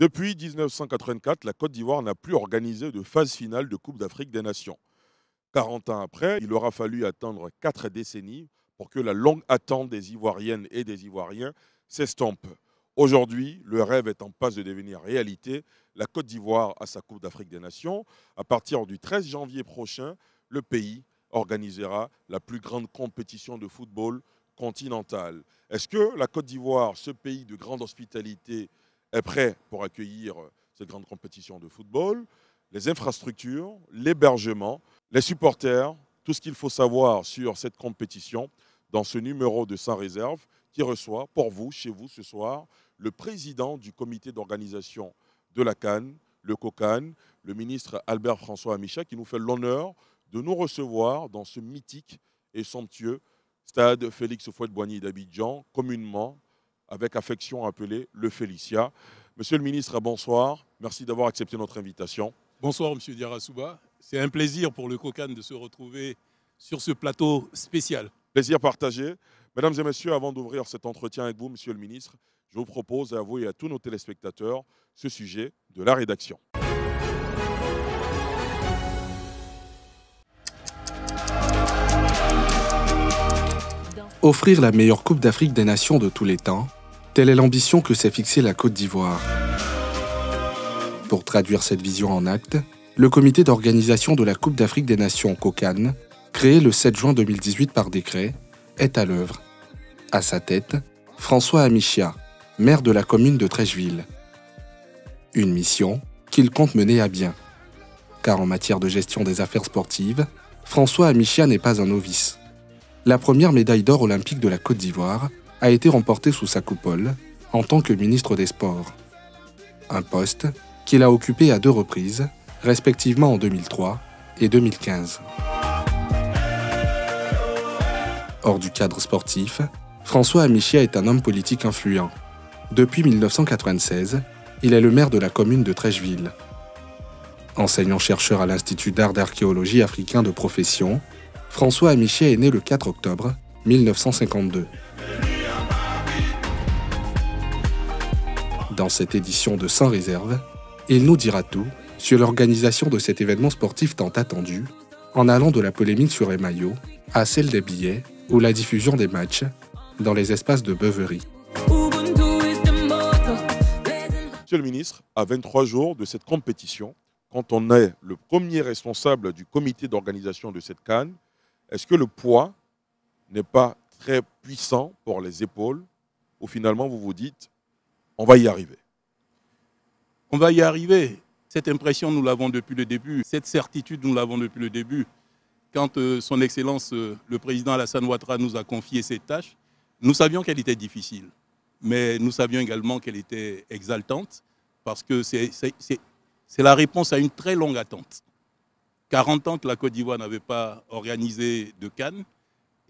Depuis 1984, la Côte d'Ivoire n'a plus organisé de phase finale de Coupe d'Afrique des Nations. 40 ans après, il aura fallu attendre 4 décennies pour que la longue attente des Ivoiriennes et des Ivoiriens s'estompe. Aujourd'hui, le rêve est en passe de devenir réalité. La Côte d'Ivoire a sa Coupe d'Afrique des Nations. À partir du 13 janvier prochain, le pays organisera la plus grande compétition de football continentale. Est-ce que la Côte d'Ivoire, ce pays de grande hospitalité, est prêt pour accueillir euh, cette grande compétition de football, les infrastructures, l'hébergement, les supporters, tout ce qu'il faut savoir sur cette compétition dans ce numéro de Sans Réserve qui reçoit pour vous, chez vous ce soir, le président du comité d'organisation de la Cannes, le COCAN, le ministre Albert François Amicha, qui nous fait l'honneur de nous recevoir dans ce mythique et somptueux stade Félix fouette boigny d'Abidjan, communément avec affection appelé le Félicia. Monsieur le ministre, bonsoir. Merci d'avoir accepté notre invitation. Bonsoir, monsieur Diarasouba. C'est un plaisir pour le COCAN de se retrouver sur ce plateau spécial. Plaisir partagé. Mesdames et messieurs, avant d'ouvrir cet entretien avec vous, monsieur le ministre, je vous propose à vous et à tous nos téléspectateurs ce sujet de la rédaction. Offrir la meilleure Coupe d'Afrique des Nations de tous les temps, Telle est l'ambition que s'est fixée la Côte d'Ivoire. Pour traduire cette vision en actes, le comité d'organisation de la Coupe d'Afrique des Nations COCAN, créé le 7 juin 2018 par décret, est à l'œuvre. À sa tête, François Amichia, maire de la commune de Trècheville. Une mission qu'il compte mener à bien. Car en matière de gestion des affaires sportives, François Amichia n'est pas un novice. La première médaille d'or olympique de la Côte d'Ivoire a été remporté sous sa coupole en tant que ministre des Sports. Un poste qu'il a occupé à deux reprises, respectivement en 2003 et 2015. Hors du cadre sportif, François Amichia est un homme politique influent. Depuis 1996, il est le maire de la commune de Trècheville. Enseignant-chercheur à l'Institut d'art d'archéologie africain de profession, François Amichia est né le 4 octobre 1952. dans cette édition de Sans Réserve. Il nous dira tout sur l'organisation de cet événement sportif tant attendu, en allant de la polémique sur les maillots à celle des billets ou la diffusion des matchs dans les espaces de beuverie. Monsieur le ministre, à 23 jours de cette compétition, quand on est le premier responsable du comité d'organisation de cette canne, est-ce que le poids n'est pas très puissant pour les épaules ou finalement vous vous dites on va y arriver. On va y arriver. Cette impression, nous l'avons depuis le début. Cette certitude, nous l'avons depuis le début. Quand euh, Son Excellence, euh, le président Alassane Ouattara, nous a confié cette tâche, nous savions qu'elle était difficile, mais nous savions également qu'elle était exaltante, parce que c'est la réponse à une très longue attente. 40 ans que la Côte d'Ivoire n'avait pas organisé de Cannes,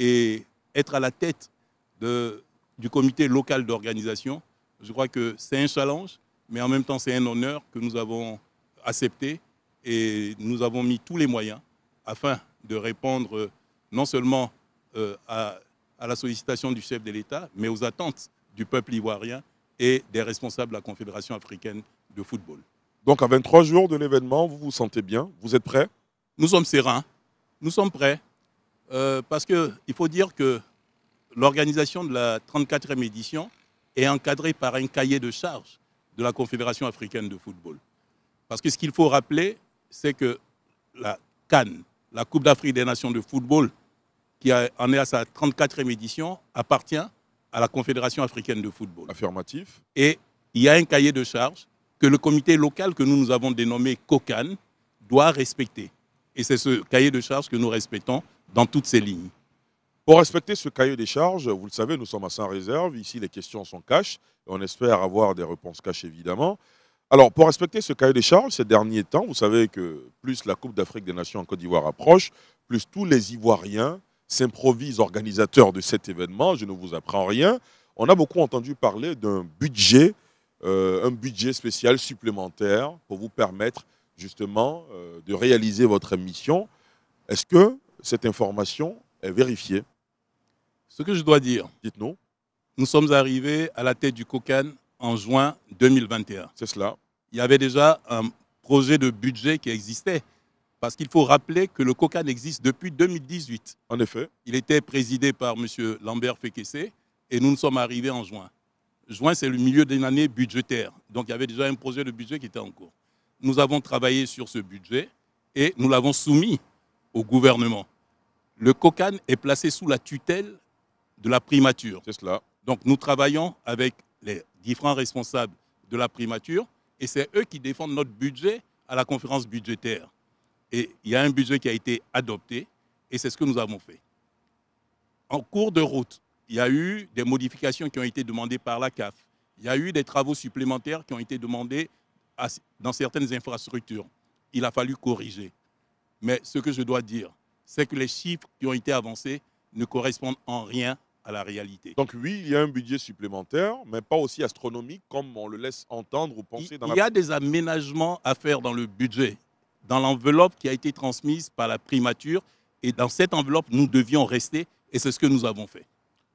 et être à la tête du comité local d'organisation, je crois que c'est un challenge, mais en même temps, c'est un honneur que nous avons accepté et nous avons mis tous les moyens afin de répondre euh, non seulement euh, à, la sollicitation du chef de l'État, mais aux attentes du peuple ivoirien et des responsables de la Confédération africaine de football. Donc à 23 jours de l'événement, vous vous sentez bien Vous êtes prêts Nous sommes sereins, nous sommes prêts, euh, parce qu'il faut dire que l'organisation de la 34e édition est encadré par un cahier de charge de la Confédération africaine de football. Parce que ce qu'il faut rappeler, c'est que la CAN, la Coupe d'Afrique des Nations de football, qui en est à sa 34e édition, appartient à la Confédération africaine de football. Affirmatif. Et il y a un cahier de charge que le comité local que nous, nous avons dénommé COCAN doit respecter. Et c'est ce cahier de charge que nous respectons dans toutes ces lignes. Pour respecter ce cahier des charges, vous le savez, nous sommes à 100 réserve. Ici, les questions sont cash. Et on espère avoir des réponses cash, évidemment. Alors, pour respecter ce cahier des charges, ces derniers temps, vous savez que plus la Coupe d'Afrique des Nations en Côte d'Ivoire approche, plus tous les Ivoiriens s'improvisent organisateurs de cet événement. Je ne vous apprends rien. On a beaucoup entendu parler d'un budget, euh, un budget spécial supplémentaire pour vous permettre justement euh, de réaliser votre mission. Est-ce que cette information est vérifiée ce que je dois dire, dites-nous, nous sommes arrivés à la tête du COCAN en juin 2021. C'est cela. Il y avait déjà un projet de budget qui existait, parce qu'il faut rappeler que le COCAN existe depuis 2018. En effet. Il était présidé par M. Lambert Fekessé, et nous nous sommes arrivés en juin. Juin, c'est le milieu d'une année budgétaire, donc il y avait déjà un projet de budget qui était en cours. Nous avons travaillé sur ce budget et nous l'avons soumis au gouvernement. Le COCAN est placé sous la tutelle de la primature. C'est cela. Donc nous travaillons avec les différents responsables de la primature et c'est eux qui défendent notre budget à la conférence budgétaire. Et il y a un budget qui a été adopté et c'est ce que nous avons fait. En cours de route, il y a eu des modifications qui ont été demandées par la CAF. Il y a eu des travaux supplémentaires qui ont été demandés dans certaines infrastructures. Il a fallu corriger. Mais ce que je dois dire, c'est que les chiffres qui ont été avancés ne correspondent en rien la réalité. Donc oui, il y a un budget supplémentaire, mais pas aussi astronomique comme on le laisse entendre ou penser il, dans Il y a des aménagements à faire dans le budget, dans l'enveloppe qui a été transmise par la primature. Et dans cette enveloppe, nous devions rester, et c'est ce que nous avons fait.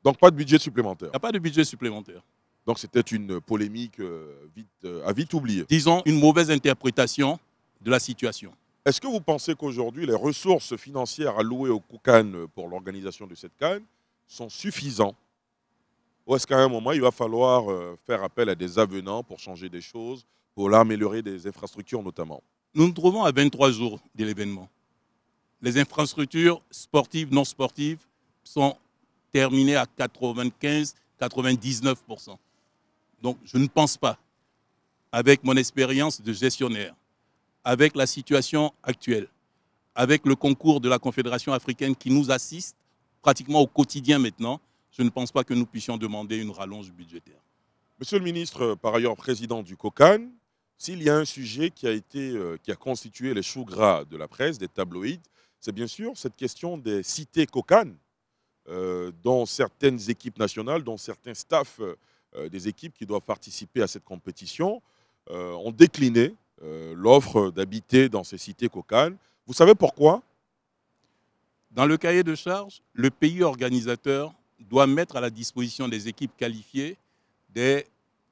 Donc pas de budget supplémentaire. Il n'y a pas de budget supplémentaire. Donc c'était une polémique euh, vite, euh, à vite oublier. Disons une mauvaise interprétation de la situation. Est-ce que vous pensez qu'aujourd'hui, les ressources financières allouées au COUCAN pour l'organisation de cette CAN sont suffisants Ou est-ce qu'à un moment, il va falloir euh, faire appel à des avenants pour changer des choses, pour améliorer des infrastructures notamment Nous nous trouvons à 23 jours de l'événement. Les infrastructures sportives, non sportives sont terminées à 95-99%. Donc je ne pense pas, avec mon expérience de gestionnaire, avec la situation actuelle, avec le concours de la Confédération africaine qui nous assiste, pratiquement au quotidien maintenant, je ne pense pas que nous puissions demander une rallonge budgétaire. Monsieur le ministre, euh, par ailleurs président du COCAN, s'il y a un sujet qui a, été, euh, qui a constitué les choux gras de la presse, des tabloïds, c'est bien sûr cette question des cités COCAN, euh, dont certaines équipes nationales, dont certains staffs des équipes qui doivent participer à cette compétition ont décliné l'offre d'habiter dans ces cités COCAN. Vous savez pourquoi dans le cahier de charge, le pays organisateur doit mettre à la disposition des équipes qualifiées des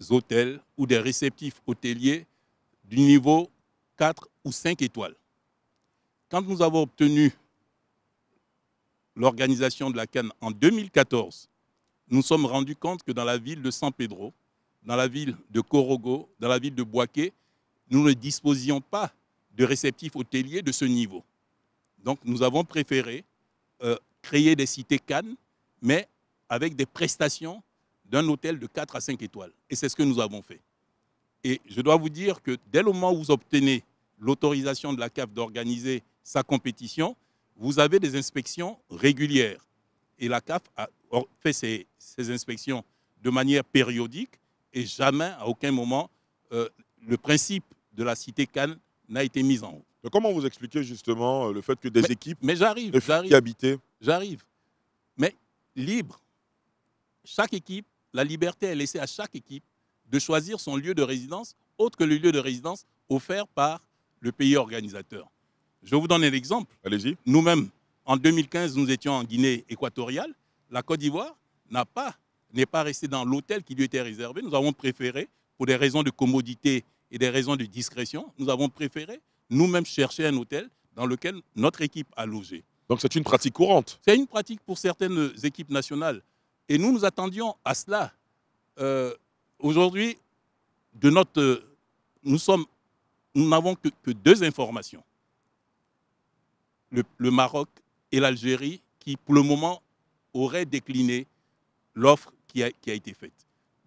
hôtels ou des réceptifs hôteliers du niveau 4 ou 5 étoiles. Quand nous avons obtenu l'organisation de la Cannes en 2014, nous sommes rendus compte que dans la ville de San Pedro, dans la ville de Corogo, dans la ville de Boaké, nous ne disposions pas de réceptifs hôteliers de ce niveau. Donc nous avons préféré euh, créer des cités Cannes, mais avec des prestations d'un hôtel de 4 à 5 étoiles. Et c'est ce que nous avons fait. Et je dois vous dire que dès le moment où vous obtenez l'autorisation de la CAF d'organiser sa compétition, vous avez des inspections régulières. Et la CAF a fait ses, inspections de manière périodique et jamais, à aucun moment, euh, le principe de la cité Cannes n'a été mis en route comment vous expliquez justement euh, le fait que des équipes mais j'arrive, j'arrive, J'arrive. Mais libre. Chaque équipe, la liberté est laissée à chaque équipe de choisir son lieu de résidence autre que le lieu de résidence offert par le pays organisateur. Je vous donne un exemple. Allez-y. Nous-mêmes, en 2015, nous étions en Guinée équatoriale. La Côte d'Ivoire n'a pas, n'est pas restée dans l'hôtel qui lui était réservé. Nous avons préféré, pour des raisons de commodité et des raisons de discrétion, nous avons préféré nous-mêmes chercher un hôtel dans lequel notre équipe a logé. Donc c'est une pratique courante. C'est une pratique pour certaines équipes nationales. Et nous nous attendions à cela. Euh, aujourd'hui, de notre, nous sommes, nous n'avons que, deux informations le, Maroc et l'Algérie, qui pour le moment auraient décliné l'offre qui a, qui a été faite.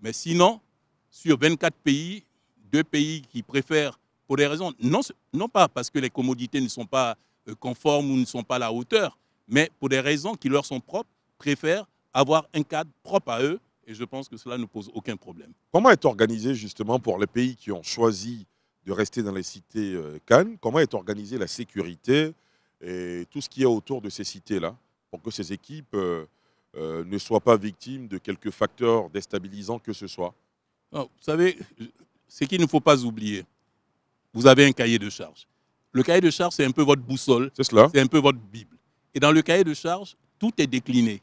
Mais sinon, sur 24 pays, deux pays qui préfèrent pour des raisons, non, non pas parce que les commodités ne sont pas euh, conformes ou ne sont pas à la hauteur, mais pour des raisons qui leur sont propres, préfèrent avoir un cadre propre à eux et je pense que cela ne pose aucun problème. Comment est organisé justement pour les pays qui ont choisi de rester dans les cités euh, Cannes, comment est organisée la sécurité et tout ce qui est autour de ces cités-là pour que ces équipes euh, ne soient pas victimes de quelques facteurs déstabilisants que ce soit Vous savez, ce qu'il ne faut pas oublier, vous avez un cahier de charge. Le cahier de charge, c'est un peu votre boussole, c'est c'est un peu votre Bible. Et dans le cahier de charge, tout est décliné.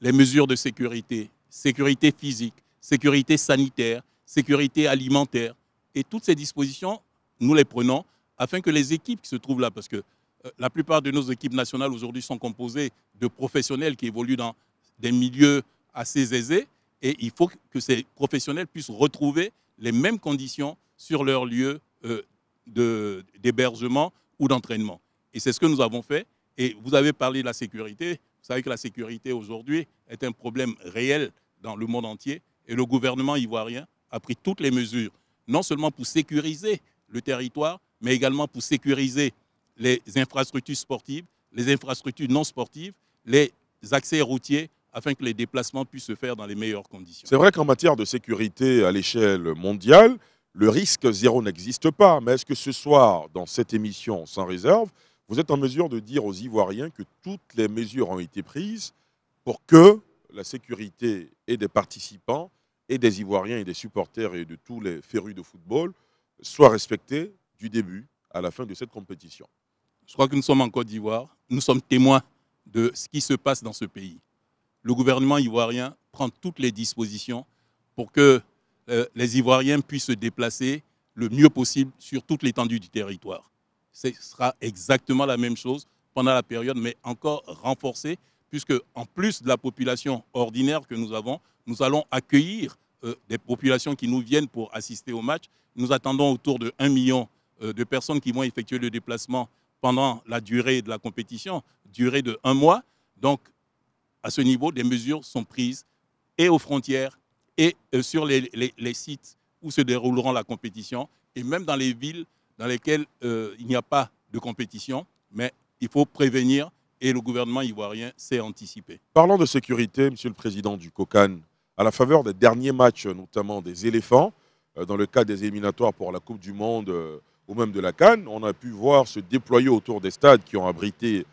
Les mesures de sécurité, sécurité physique, sécurité sanitaire, sécurité alimentaire. Et toutes ces dispositions, nous les prenons afin que les équipes qui se trouvent là, parce que euh, la plupart de nos équipes nationales aujourd'hui sont composées de professionnels qui évoluent dans des milieux assez aisés, et il faut que ces professionnels puissent retrouver les mêmes conditions sur leur lieu euh, de d'hébergement ou d'entraînement. Et c'est ce que nous avons fait. Et vous avez parlé de la sécurité. Vous savez que la sécurité aujourd'hui est un problème réel dans le monde entier. Et le gouvernement ivoirien a pris toutes les mesures, non seulement pour sécuriser le territoire, mais également pour sécuriser les infrastructures sportives, les infrastructures non sportives, les accès routiers, afin que les déplacements puissent se faire dans les meilleures conditions. C'est vrai qu'en matière de sécurité à l'échelle mondiale, le risque zéro n'existe pas. Mais est-ce que ce soir, dans cette émission sans réserve, vous êtes en mesure de dire aux Ivoiriens que toutes les mesures ont été prises pour que la sécurité des participants et des Ivoiriens et des supporters et de tous les férus de football soit respectée du début à la fin de cette compétition Je crois que nous sommes en Côte d'Ivoire. Nous sommes témoins de ce qui se passe dans ce pays. Le gouvernement ivoirien prend toutes les dispositions pour que euh, les Ivoiriens puissent se déplacer le mieux possible sur toute l'étendue du territoire. Ce sera exactement la même chose pendant la période, mais encore renforcée, puisque en plus de la population ordinaire que nous avons, nous allons accueillir euh, des populations qui nous viennent pour assister au match. Nous attendons autour de 1 million euh, de personnes qui vont effectuer le déplacement pendant la durée de la compétition, durée de un mois. Donc, à ce niveau, des mesures sont prises et aux frontières et euh, sur les, sites où se dérouleront la compétition, et même dans les villes dans lesquelles euh, il n'y a pas de compétition, mais il faut prévenir et le gouvernement ivoirien s'est anticipé. Parlant de sécurité, Monsieur le Président du COCAN, à la faveur des derniers matchs, notamment des éléphants, euh, dans le cadre des éliminatoires pour la Coupe du Monde ou même de la Cannes, on a pu voir se déployer autour des stades qui ont abrité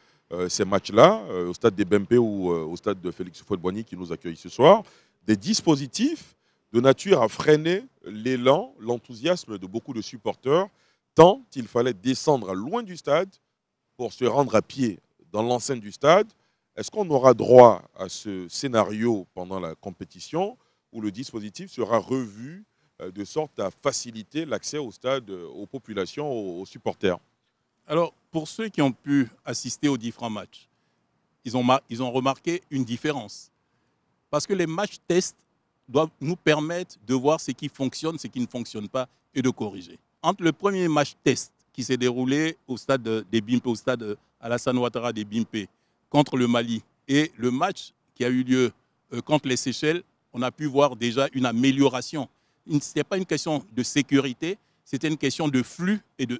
ces matchs-là, au stade des BMP ou au stade de Félix Houphouët-Boigny qui nous accueille ce soir des dispositifs de nature à freiner l'élan, l'enthousiasme de beaucoup de supporters, tant il fallait descendre loin du stade pour se rendre à pied dans l'enceinte du stade. Est-ce qu'on aura droit à ce scénario pendant la compétition où le dispositif sera revu euh, de sorte à faciliter l'accès au stade euh, aux populations, aux supporters Alors, pour ceux qui ont pu assister aux différents matchs, ils ont, ils ont remarqué une différence parce que les matchs tests doivent nous permettre de voir ce qui fonctionne, ce qui ne fonctionne pas et de corriger. Entre le premier match test qui s'est déroulé au stade des Bimpe, au stade Alassane Ouattara des Bimpe contre le Mali et le match qui a eu lieu euh, contre les Seychelles, on a pu voir déjà une amélioration. Ce n'était pas une question de sécurité, c'était une question de flux et de,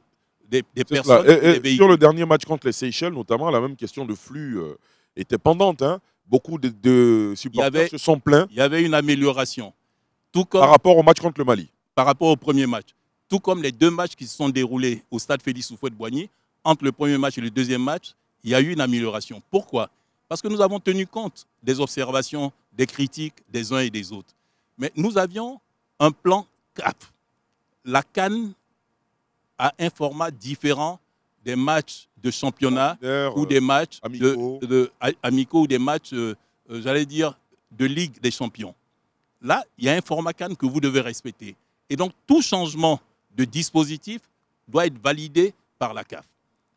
des, personnes. Et, sur le dernier match contre les Seychelles, notamment, la même question de flux euh, était pendante. Hein beaucoup de, supporters se sont plaints. Il y avait une amélioration. par rapport au match contre le Mali. Par rapport au premier match. Tout comme les deux matchs qui se sont déroulés au stade Félix Soufouet-Boigny, entre le premier match et le deuxième match, il y a eu une amélioration. Pourquoi Parce que nous avons tenu compte des observations, des critiques des uns et des autres. Mais nous avions un plan CAP. La Cannes a un format différent des matchs de championnat ou des matchs amicaux. ou des matchs, euh, euh, j'allais dire, de Ligue des champions. Là, il y a un format CAN que vous devez respecter. Et donc, tout changement de dispositif doit être validé par la CAF.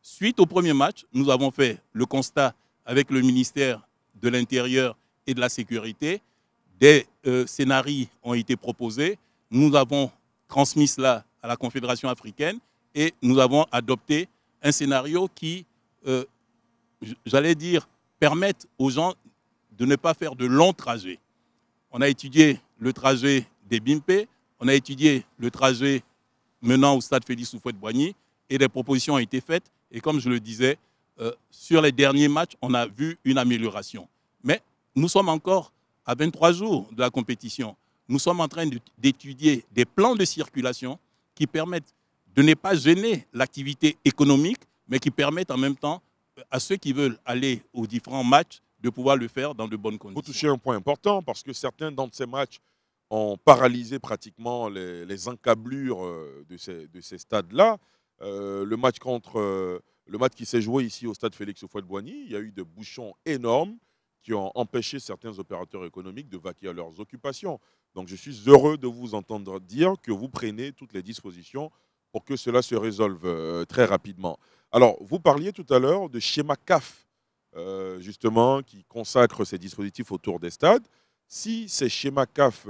Suite au premier match, nous avons fait le constat avec le ministère de l'Intérieur et de la Sécurité. Des euh, scénarios ont été proposés. Nous avons transmis cela à la Confédération africaine et nous avons adopté un scénario qui, euh, j'allais dire, permette aux gens de ne pas faire de longs trajets. On a étudié le trajet des BIMPE, on a étudié le trajet menant au stade Félix Soufouette-Boigny et des propositions ont été faites. Et comme je le disais, euh, sur les derniers matchs, on a vu une amélioration. Mais nous sommes encore à 23 jours de la compétition. Nous sommes en train d'étudier des plans de circulation qui permettent de ne pas gêner l'activité économique, mais qui permettent en même temps euh, à ceux qui veulent aller aux différents matchs de pouvoir le faire dans de bonnes conditions. Vous touchez un point important parce que certains d'entre ces matchs ont paralysé pratiquement les, encablures euh, de ces, de ces stades-là. Euh, le match contre le match qui s'est joué ici au stade Félix houphouët boigny il y a eu des bouchons énormes qui ont empêché certains opérateurs économiques de vaquer à leurs occupations. Donc je suis heureux de vous entendre dire que vous prenez toutes les dispositions pour que cela se résolve euh, très rapidement. Alors, vous parliez tout à l'heure de schéma CAF, euh, justement, qui consacre ces dispositifs autour des stades. Si ces schémas CAF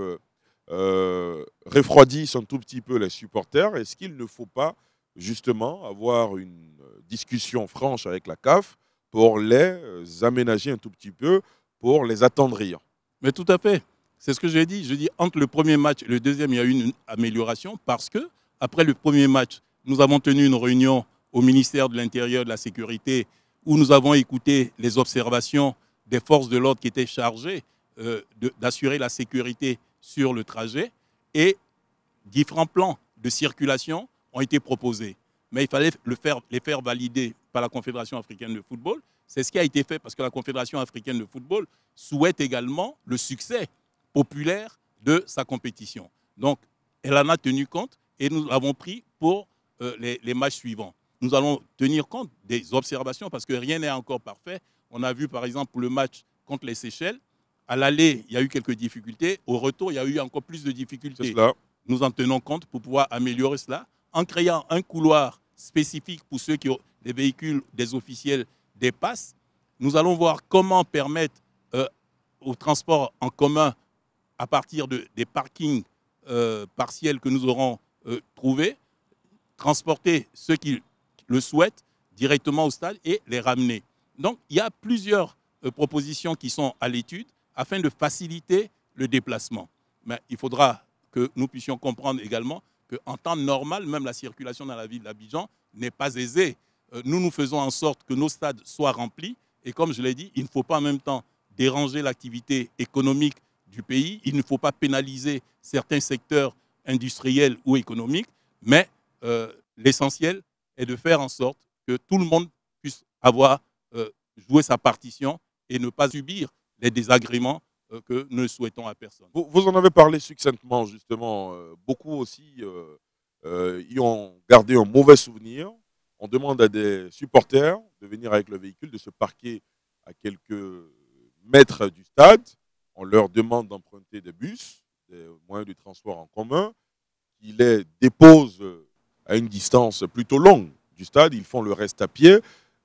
euh, refroidissent un tout petit peu les supporters, est-ce qu'il ne faut pas, justement, avoir une discussion franche avec la CAF pour les aménager un tout petit peu, pour les attendrir Mais tout à fait. C'est ce que j'ai dit. Je dis, entre le premier match et le deuxième, il y a eu une amélioration parce que après le premier match, nous avons tenu une réunion au ministère de l'Intérieur de la Sécurité où nous avons écouté les observations des forces de l'ordre qui étaient chargées euh, d'assurer la sécurité sur le trajet et différents plans de circulation ont été proposés. Mais il fallait les faire valider par la Confédération africaine de football. C'est ce qui a été fait parce que la Confédération africaine de football souhaite également le succès populaire de sa compétition. Donc, elle en a tenu compte et nous l'avons pris pour euh, les, matchs suivants. Nous allons tenir compte des observations parce que rien n'est encore parfait. On a vu par exemple le match contre les Seychelles. À l'aller, il y a eu quelques difficultés. Au retour, il y a eu encore plus de difficultés. Nous en tenons compte pour pouvoir améliorer cela en créant un couloir spécifique pour ceux qui ont des véhicules, des officiels des passes. Nous allons voir comment permettre euh, au transport en commun à partir de, des parkings euh, partiels que nous aurons euh, trouver, transporter ceux qui le souhaitent directement au stade et les ramener. Donc, il y a plusieurs euh, propositions qui sont à l'étude afin de faciliter le déplacement. Mais il faudra que nous puissions comprendre également qu'en temps normal, même la circulation dans la ville d'Abidjan n'est pas aisée. Euh, nous, nous faisons en sorte que nos stades soient remplis. Et comme je l'ai dit, il ne faut pas en même temps déranger l'activité économique du pays. Il ne faut pas pénaliser certains secteurs industriel ou économique, mais euh, l'essentiel est de faire en sorte que tout le monde puisse avoir euh, joué sa partition et ne pas subir les désagréments euh, que nous souhaitons à personne. Vous, vous, en avez parlé succinctement, justement. Beaucoup aussi y ont gardé un mauvais souvenir. On demande à des supporters de venir avec le véhicule, de se parquer à quelques mètres du stade. On leur demande d'emprunter des bus des moyens de transport en commun, ils les déposent euh, à une distance plutôt longue du stade, ils font le reste à pied.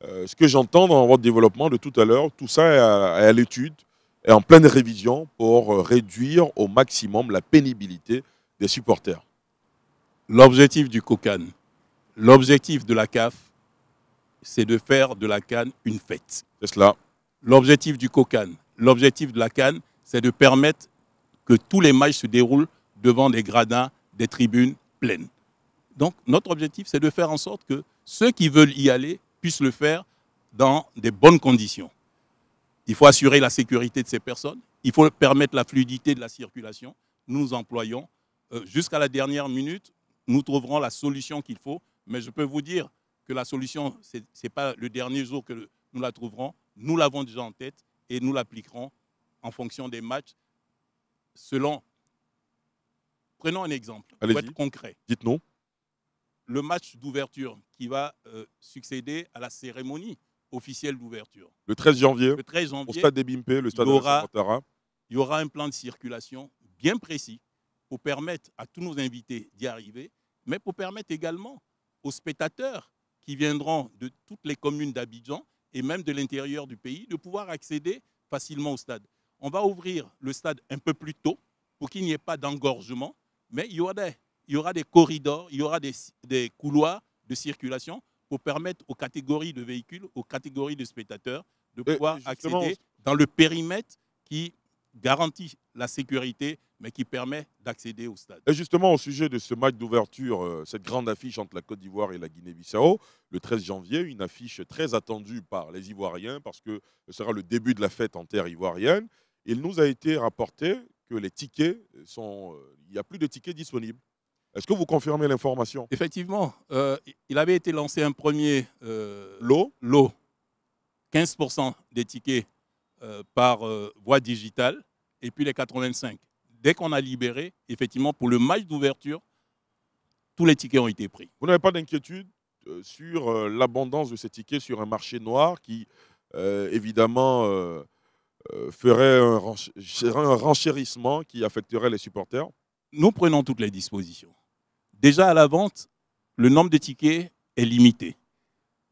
Euh, ce que j'entends dans votre développement de tout à l'heure, tout ça est à, l'étude et en pleine révision pour euh, réduire au maximum la pénibilité des supporters. L'objectif du COCAN, l'objectif de la CAF, c'est de faire de la Cannes une fête. C'est cela. L'objectif du COCAN, l'objectif de la Cannes, c'est de permettre que tous les matchs se déroulent devant des gradins, des tribunes pleines. Donc notre objectif, c'est de faire en sorte que ceux qui veulent y aller puissent le faire dans des bonnes conditions. Il faut assurer la sécurité de ces personnes, il faut permettre la fluidité de la circulation. Nous nous employons. Euh, jusqu'à la dernière minute, nous trouverons la solution qu'il faut, mais je peux vous dire que la solution, ce n'est pas le dernier jour que nous la trouverons. Nous l'avons déjà en tête et nous l'appliquerons en fonction des matchs selon. Prenons un exemple pour être concret. Dites nous Le match d'ouverture qui va euh, succéder à la cérémonie officielle d'ouverture. Le 13 janvier. Au stade des Bimpe, le stade de Il y aura un plan de circulation bien précis pour permettre à tous nos invités d'y arriver, mais pour permettre également aux spectateurs qui viendront de toutes les communes d'Abidjan et même de l'intérieur du pays de pouvoir accéder facilement au stade on va ouvrir le stade un peu plus tôt pour qu'il n'y ait pas d'engorgement, mais il y, aura des, corridors, il y aura des, des couloirs de circulation pour permettre aux catégories de véhicules, aux catégories de spectateurs de pouvoir accéder dans le périmètre qui garantit la sécurité, mais qui permet d'accéder au stade. Et justement, au sujet de ce match d'ouverture, euh, cette grande affiche entre la Côte d'Ivoire et la Guinée-Bissau, le 13 janvier, une affiche très attendue par les Ivoiriens, parce que ce sera le début de la fête en terre ivoirienne. Il nous a été rapporté que les tickets sont. Euh, il n'y a plus de tickets disponibles. Est-ce que vous confirmez l'information Effectivement. Euh, il avait été lancé un premier euh, lot. lot. 15% des tickets par voie digitale et puis les 85. Dès qu'on a libéré, effectivement, pour le match d'ouverture, tous les tickets ont été pris. Vous n'avez pas d'inquiétude sur l'abondance de ces tickets sur un marché noir qui, évidemment, euh, ferait un, renchérissement qui affecterait les supporters Nous prenons toutes les dispositions. Déjà à la vente, le nombre de tickets est limité.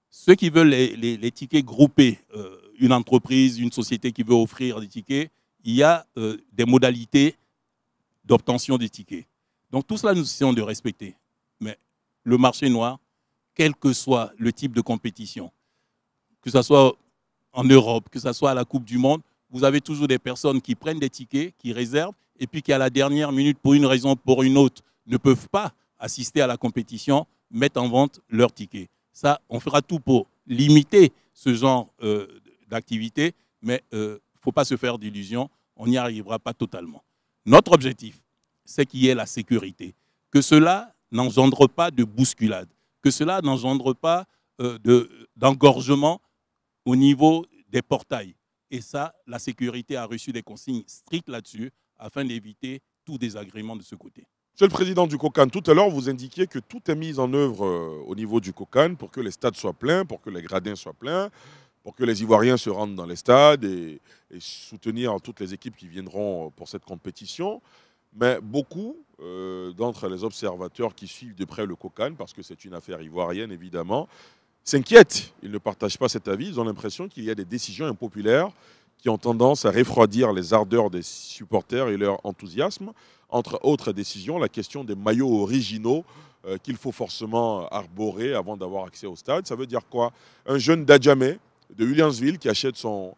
Ceux qui veulent les, tickets groupés, euh, une entreprise, une société qui veut offrir des tickets, il y a euh, des modalités d'obtention des tickets. Donc tout cela, nous essayons de respecter. Mais le marché noir, quel que soit le type de compétition, que ce soit en Europe, que ce soit à la Coupe du Monde, vous avez toujours des personnes qui prennent des tickets, qui réservent, et puis qui, à la dernière minute, pour une raison, ou pour une autre, ne peuvent pas assister à la compétition, mettent en vente leurs tickets. Ça, on fera tout pour limiter ce genre euh, d'activité, mais il euh, ne faut pas se faire d'illusions, on n'y arrivera pas totalement. Notre objectif, c'est qu'il y ait la sécurité, que cela n'engendre pas de bousculade, que cela n'engendre pas euh, d'engorgement au niveau des portails, et ça, la sécurité a reçu des consignes strictes là-dessus afin d'éviter tout désagrément de ce côté. Monsieur le Président du COCAN, tout à l'heure, vous indiquiez que tout est mis en œuvre euh, au niveau du COCAN pour que les stades soient pleins, pour que les gradins soient pleins, pour que les Ivoiriens se rendent dans les stades et, soutenir toutes les équipes qui viendront euh, pour cette compétition. Mais beaucoup euh, d'entre les observateurs qui suivent de près le COCAN, parce que c'est une affaire ivoirienne évidemment, s'inquiètent. Ils ne partagent pas cet avis. Ils ont l'impression qu'il y a des décisions impopulaires qui ont tendance à refroidir les ardeurs des supporters et leur enthousiasme. Entre autres décisions, la question des maillots originaux euh, qu'il faut forcément arborer avant d'avoir accès au stade. Ça veut dire quoi Un jeune d'Adjamé, de Williamsville, qui achète son,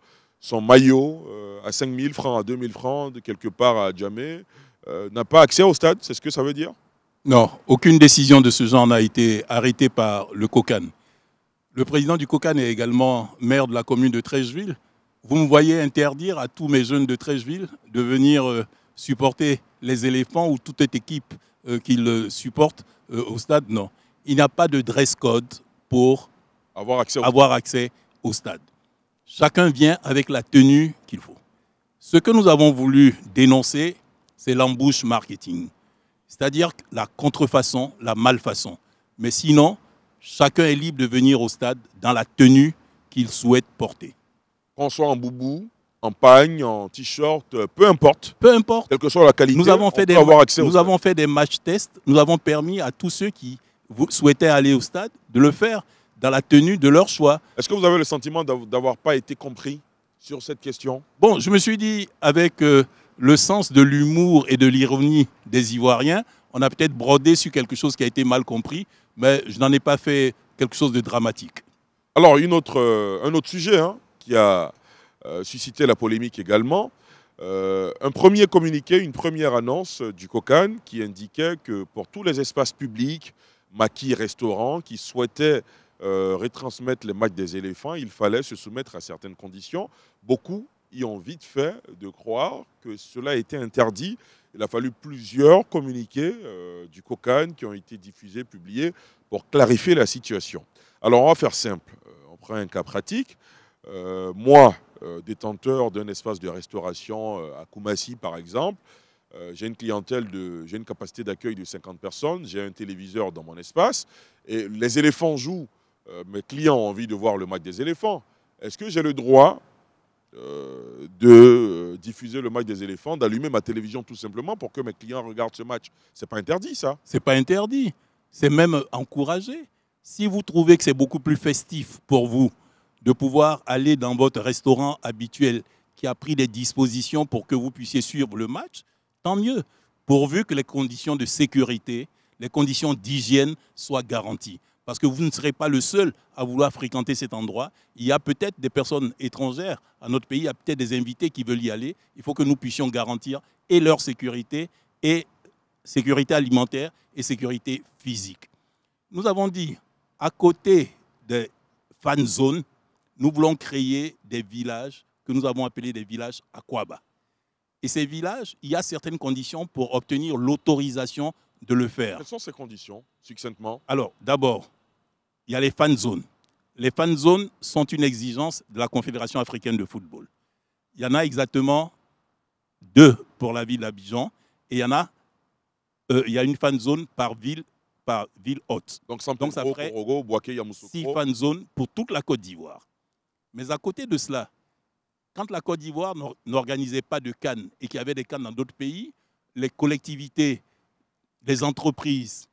maillot euh, à 5 000 francs, à 2 000 francs, de quelque part à Adjamé, euh, n'a pas accès au stade. C'est ce que ça veut dire Non, aucune décision de ce genre n'a été arrêtée par le COCAN. Le président du COCAN est également maire de la commune de Trècheville. Vous me voyez interdire à tous mes jeunes de Trècheville de venir euh, supporter les éléphants ou toute équipe euh, qu'ils euh, supportent au stade Non. Il n'y a pas de dress code pour avoir accès, au... avoir accès au stade. Chacun vient avec la tenue qu'il faut. Ce que nous avons voulu dénoncer, c'est l'embouche marketing, c'est-à-dire la contrefaçon, la malfaçon. Mais sinon, Chacun est libre de venir au stade dans la tenue qu'il souhaite porter. Qu'on soit en boubou, en pagne, en t-shirt, peu importe. Peu importe. Quelle que soit la qualité, nous avons fait des match Nous avons fait des matchs tests. Nous avons permis à tous ceux qui souhaitaient aller au stade de le faire dans la tenue de leur choix. Est-ce que vous avez le sentiment d'avoir pas été compris sur cette question Bon, je me suis dit, avec euh, le sens de l'humour et de l'ironie des Ivoiriens, on a peut-être brodé sur quelque chose qui a été mal compris mais je n'en ai pas fait quelque chose de dramatique. Alors, une autre, euh, un autre sujet hein, qui a euh, suscité la polémique également, euh, un premier communiqué, une première annonce du COCAN qui indiquait que pour tous les espaces publics, maquis, restaurants, qui souhaitaient retransmettre les matchs des éléphants, il fallait se soumettre à certaines conditions. Beaucoup y ont vite fait de croire que cela était interdit il a fallu plusieurs communiqués euh, du COCAN qui ont été diffusés, publiés, pour clarifier la situation. Alors on va faire simple, euh, on prend un cas pratique. Euh, moi, détenteur d'un espace de restauration à Koumassi par exemple, j'ai une clientèle de, j'ai une capacité d'accueil de 50 personnes, j'ai un téléviseur dans mon espace et les éléphants jouent. mes clients ont envie de voir le match des éléphants. Est-ce que j'ai le droit euh, de euh, diffuser le match des éléphants, d'allumer ma télévision tout simplement pour que mes clients regardent ce match. C'est pas interdit, ça C'est pas interdit. C'est même encouragé. Si vous trouvez que c'est beaucoup plus festif pour vous de pouvoir aller dans votre restaurant habituel qui a pris des dispositions pour que vous puissiez suivre le match, tant mieux, pourvu que les conditions de sécurité, les conditions d'hygiène soient garanties parce que vous ne serez pas le seul à vouloir fréquenter cet endroit. Il y a peut-être des personnes étrangères à notre pays, il y a peut-être des invités qui veulent y aller. Il faut que nous puissions garantir et leur sécurité, et sécurité alimentaire, et sécurité physique. Nous avons dit, à côté des fan zones, nous voulons créer des villages que nous avons appelés des villages aquaba. Et ces villages, il y a certaines conditions pour obtenir l'autorisation de le faire. Quelles sont ces conditions, succinctement Alors, d'abord, il y a les fan zones. Les fan zones sont une exigence de la Confédération africaine de football. Il y en a exactement deux pour la ville d'Abidjan et il y en a, euh, il y a une fan zone par ville, par ville haute. Donc, ça ferait six fan zones pour toute la Côte d'Ivoire. Mais à côté de cela, quand la Côte d'Ivoire n'organisait pas de Cannes et qu'il y avait des Cannes dans d'autres pays, les collectivités, les entreprises,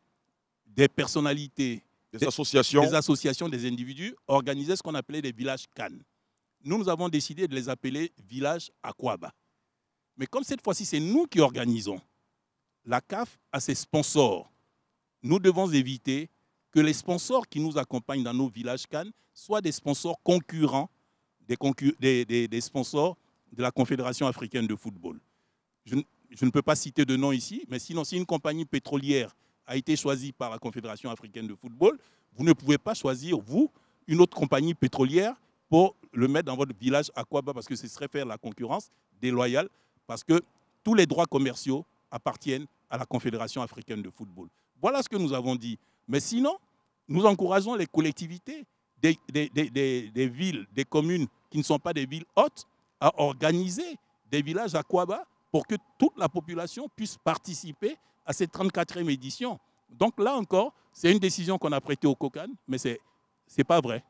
des personnalités, des associations. Des associations, des individus organisaient ce qu'on appelait des villages Cannes. Nous, nous avons décidé de les appeler villages Aquaba. Mais comme cette fois-ci, c'est nous qui organisons, la CAF a ses sponsors. Nous devons éviter que les sponsors qui nous accompagnent dans nos villages Cannes soient des sponsors concurrents des, des, sponsors de la Confédération africaine de football. Je, je ne peux pas citer de nom ici, mais sinon, si une compagnie pétrolière a été choisi par la Confédération africaine de football, vous ne pouvez pas choisir, vous, une autre compagnie pétrolière pour le mettre dans votre village à parce que ce serait faire la concurrence déloyale, parce que tous les droits commerciaux appartiennent à la Confédération africaine de football. Voilà ce que nous avons dit. Mais sinon, nous encourageons les collectivités des, villes, des communes qui ne sont pas des villes hautes à organiser des villages à pour que toute la population puisse participer à cette 34e édition. Donc là encore, c'est une décision qu'on a prêtée au COCAN, mais ce n'est pas vrai.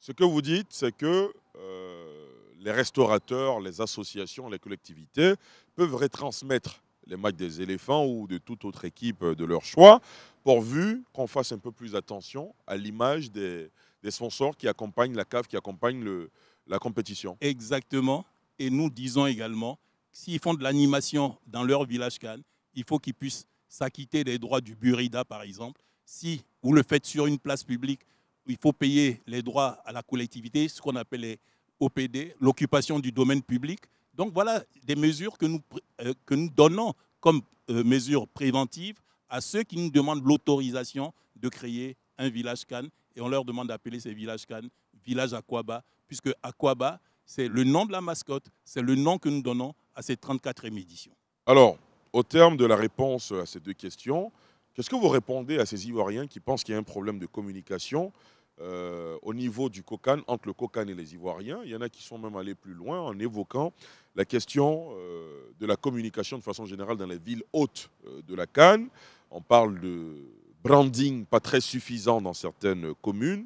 Ce que vous dites, c'est que euh, les restaurateurs, les associations, les collectivités peuvent retransmettre les matchs des éléphants ou de toute autre équipe de leur choix, pourvu qu'on fasse un peu plus attention à l'image des, des, sponsors qui accompagnent la cave, qui accompagnent le, la compétition. Exactement. Et nous disons également, s'ils font de l'animation dans leur village Cannes, il faut qu'ils puissent s'acquitter des droits du Burida, par exemple. Si vous le faites sur une place publique, il faut payer les droits à la collectivité, ce qu'on appelle les OPD, l'occupation du domaine public. Donc voilà des mesures que nous, euh, que nous donnons comme euh, mesures préventives à ceux qui nous demandent l'autorisation de créer un village Cannes. Et on leur demande d'appeler ces villages Cannes village Aquaba, puisque Aquaba, c'est le nom de la mascotte, c'est le nom que nous donnons à cette 34e édition. Alors, au terme de la réponse à ces deux questions, qu'est-ce que vous répondez à ces Ivoiriens qui pensent qu'il y a un problème de communication euh, au niveau du COCAN, entre le COCAN et les Ivoiriens. Il y en a qui sont même allés plus loin en évoquant la question euh, de la communication de façon générale dans les villes hautes euh, de la Cannes. On parle de branding pas très suffisant dans certaines communes.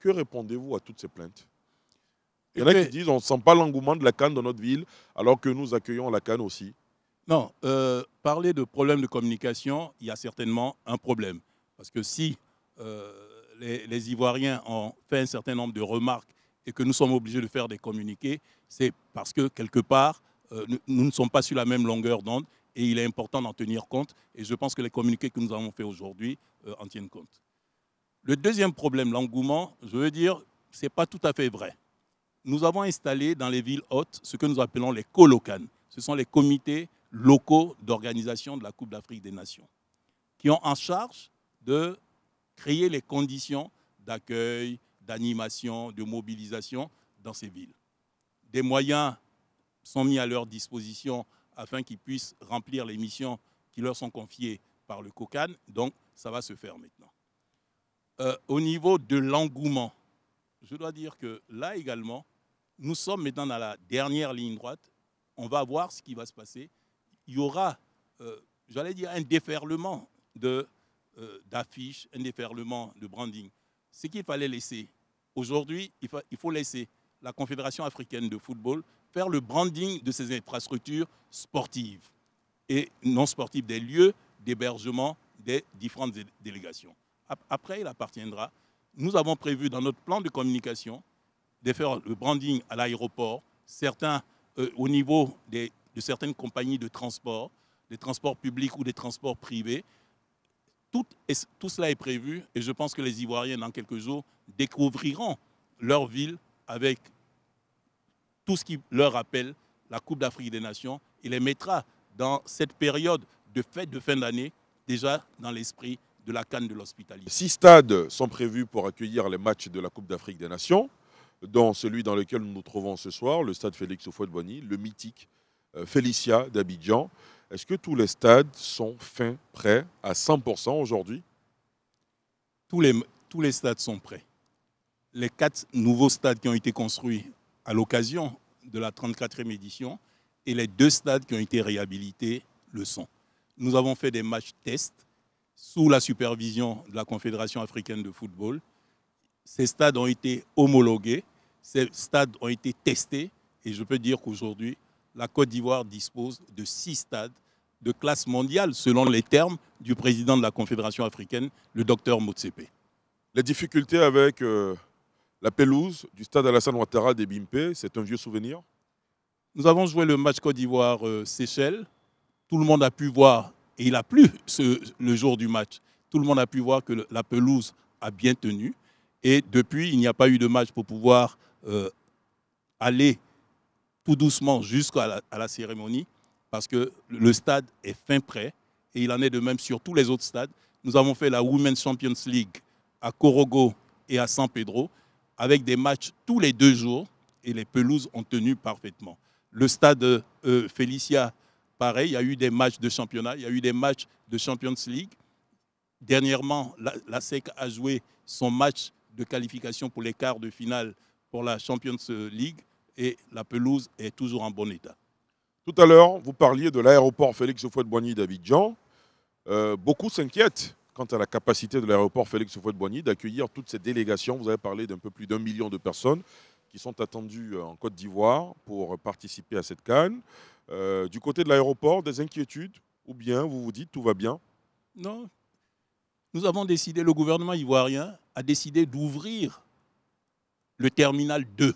que répondez-vous à toutes ces plaintes Il y en a qui disent on ne sent pas l'engouement de la Cannes dans notre ville, alors que nous accueillons la Cannes aussi. Non, euh, parler de problème de communication, il y a certainement un problème. Parce que si euh, les, Ivoiriens ont fait un certain nombre de remarques et que nous sommes obligés de faire des communiqués, c'est parce que quelque part, euh, nous, ne sommes pas sur la même longueur d'onde et il est important d'en tenir compte. Et je pense que les communiqués que nous avons faits aujourd'hui en tiennent compte. Le deuxième problème, l'engouement, je veux dire, ce n'est pas tout à fait vrai. Nous avons installé dans les villes hautes ce que nous appelons les colocanes. Ce sont les comités locaux d'organisation de la Coupe d'Afrique des Nations, qui ont en charge de créer les conditions d'accueil, d'animation, de mobilisation dans ces villes. Des moyens sont mis à leur disposition afin qu'ils puissent remplir les missions qui leur sont confiées par le COCAN, donc ça va se faire maintenant. Euh, au niveau de l'engouement, je dois dire que là également, nous sommes maintenant dans la dernière ligne droite. On va voir ce qui va se passer il y aura, euh, j'allais dire, un déferlement euh, d'affiches, un déferlement de branding. Ce qu'il fallait laisser. Aujourd'hui, il, faut laisser la Confédération africaine de football faire le branding de ses infrastructures sportives et non sportives, des lieux d'hébergement des différentes délégations. Après, il appartiendra. Nous avons prévu dans notre plan de communication de faire le branding à l'aéroport, certains euh, au niveau des de certaines compagnies de transport, des transports publics ou des transports privés. Tout, tout cela est prévu et je pense que les Ivoiriens, dans quelques jours, découvriront leur ville avec tout ce qui leur rappelle la Coupe d'Afrique des Nations et les mettra dans cette période de fête de fin d'année déjà dans l'esprit de la canne de l'hospitalité. Six stades sont prévus pour accueillir les matchs de la Coupe d'Afrique des Nations, dont celui dans lequel nous nous trouvons ce soir, le stade Félix Houphouët-Boigny, le mythique euh, Félicia d'Abidjan. Est-ce que tous les stades sont fins, prêts à 100% aujourd'hui tous les, tous les stades sont prêts. Les quatre nouveaux stades qui ont été construits à l'occasion de la 34e édition et les deux stades qui ont été réhabilités le sont. Nous avons fait des matchs tests sous la supervision de la Confédération africaine de football. Ces stades ont été homologués, ces stades ont été testés et je peux dire qu'aujourd'hui, la Côte d'Ivoire dispose de six stades de classe mondiale, selon les termes du président de la Confédération africaine, le docteur Motsepe. La difficulté avec euh, la pelouse du stade Alassane Ouattara des Bimpe, c'est un vieux souvenir Nous avons joué le match Côte d'Ivoire-Seychelles. Euh, tout le monde a pu voir, et il a plu le jour du match, tout le monde a pu voir que la pelouse a bien tenu. Et depuis, il n'y a pas eu de match pour pouvoir euh, aller tout doucement jusqu'à la, cérémonie, parce que le stade est fin prêt, et il en est de même sur tous les autres stades. Nous avons fait la Women's Champions League à Corogo et à San Pedro, avec des matchs tous les deux jours, et les pelouses ont tenu parfaitement. Le stade euh, Felicia, pareil, il y a eu des matchs de championnat, il y a eu des matchs de Champions League. Dernièrement, la SEC a joué son match de qualification pour les quarts de finale pour la Champions League et la pelouse est toujours en bon état. Tout à l'heure, vous parliez de l'aéroport Félix Houphouët Boigny d'Abidjan. Euh, beaucoup s'inquiètent quant à la capacité de l'aéroport Félix Houphouët Boigny d'accueillir toutes ces délégations. Vous avez parlé d'un peu plus d'un million de personnes qui sont attendues euh, en Côte d'Ivoire pour participer à cette canne. Euh, du côté de l'aéroport, des inquiétudes ou bien vous vous dites tout va bien Non. Nous avons décidé, le gouvernement ivoirien a décidé d'ouvrir le terminal 2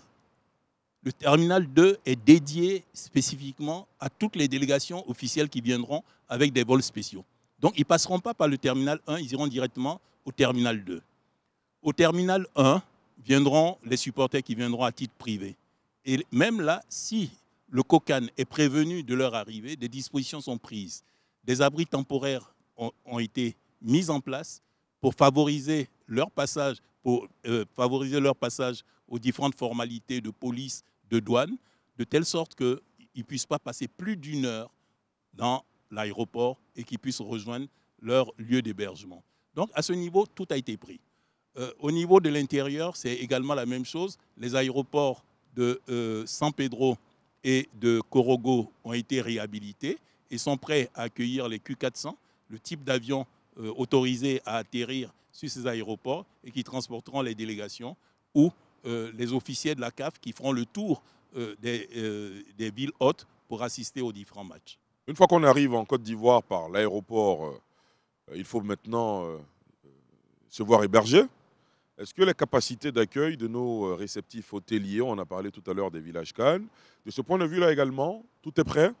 le terminal 2 est dédié spécifiquement à toutes les délégations officielles qui viendront avec des vols spéciaux. Donc ils ne passeront pas par le terminal 1, ils iront directement au terminal 2. Au terminal 1 viendront les supporters qui viendront à titre privé. Et même là, si le COCAN est prévenu de leur arrivée, des dispositions sont prises. Des abris temporaires ont, été mis en place pour favoriser leur passage, pour euh, favoriser leur passage aux différentes formalités de police, de douane, de telle sorte qu'ils ne puissent pas passer plus d'une heure dans l'aéroport et qu'ils puissent rejoindre leur lieu d'hébergement. Donc à ce niveau, tout a été pris. Euh, au niveau de l'intérieur, c'est également la même chose. Les aéroports de euh, San Pedro et de Corogo ont été réhabilités et sont prêts à accueillir les Q400, le type d'avion euh, autorisé à atterrir sur ces aéroports et qui transporteront les délégations ou euh, les officiers de la CAF qui feront le tour euh, des, euh, des, villes hôtes pour assister aux différents matchs. Une fois qu'on arrive en Côte d'Ivoire par l'aéroport, il faut maintenant se voir héberger. Est-ce que les capacités d'accueil de nos réceptifs hôteliers, on a parlé tout à l'heure des villages Cannes, de ce point de vue-là également, tout est prêt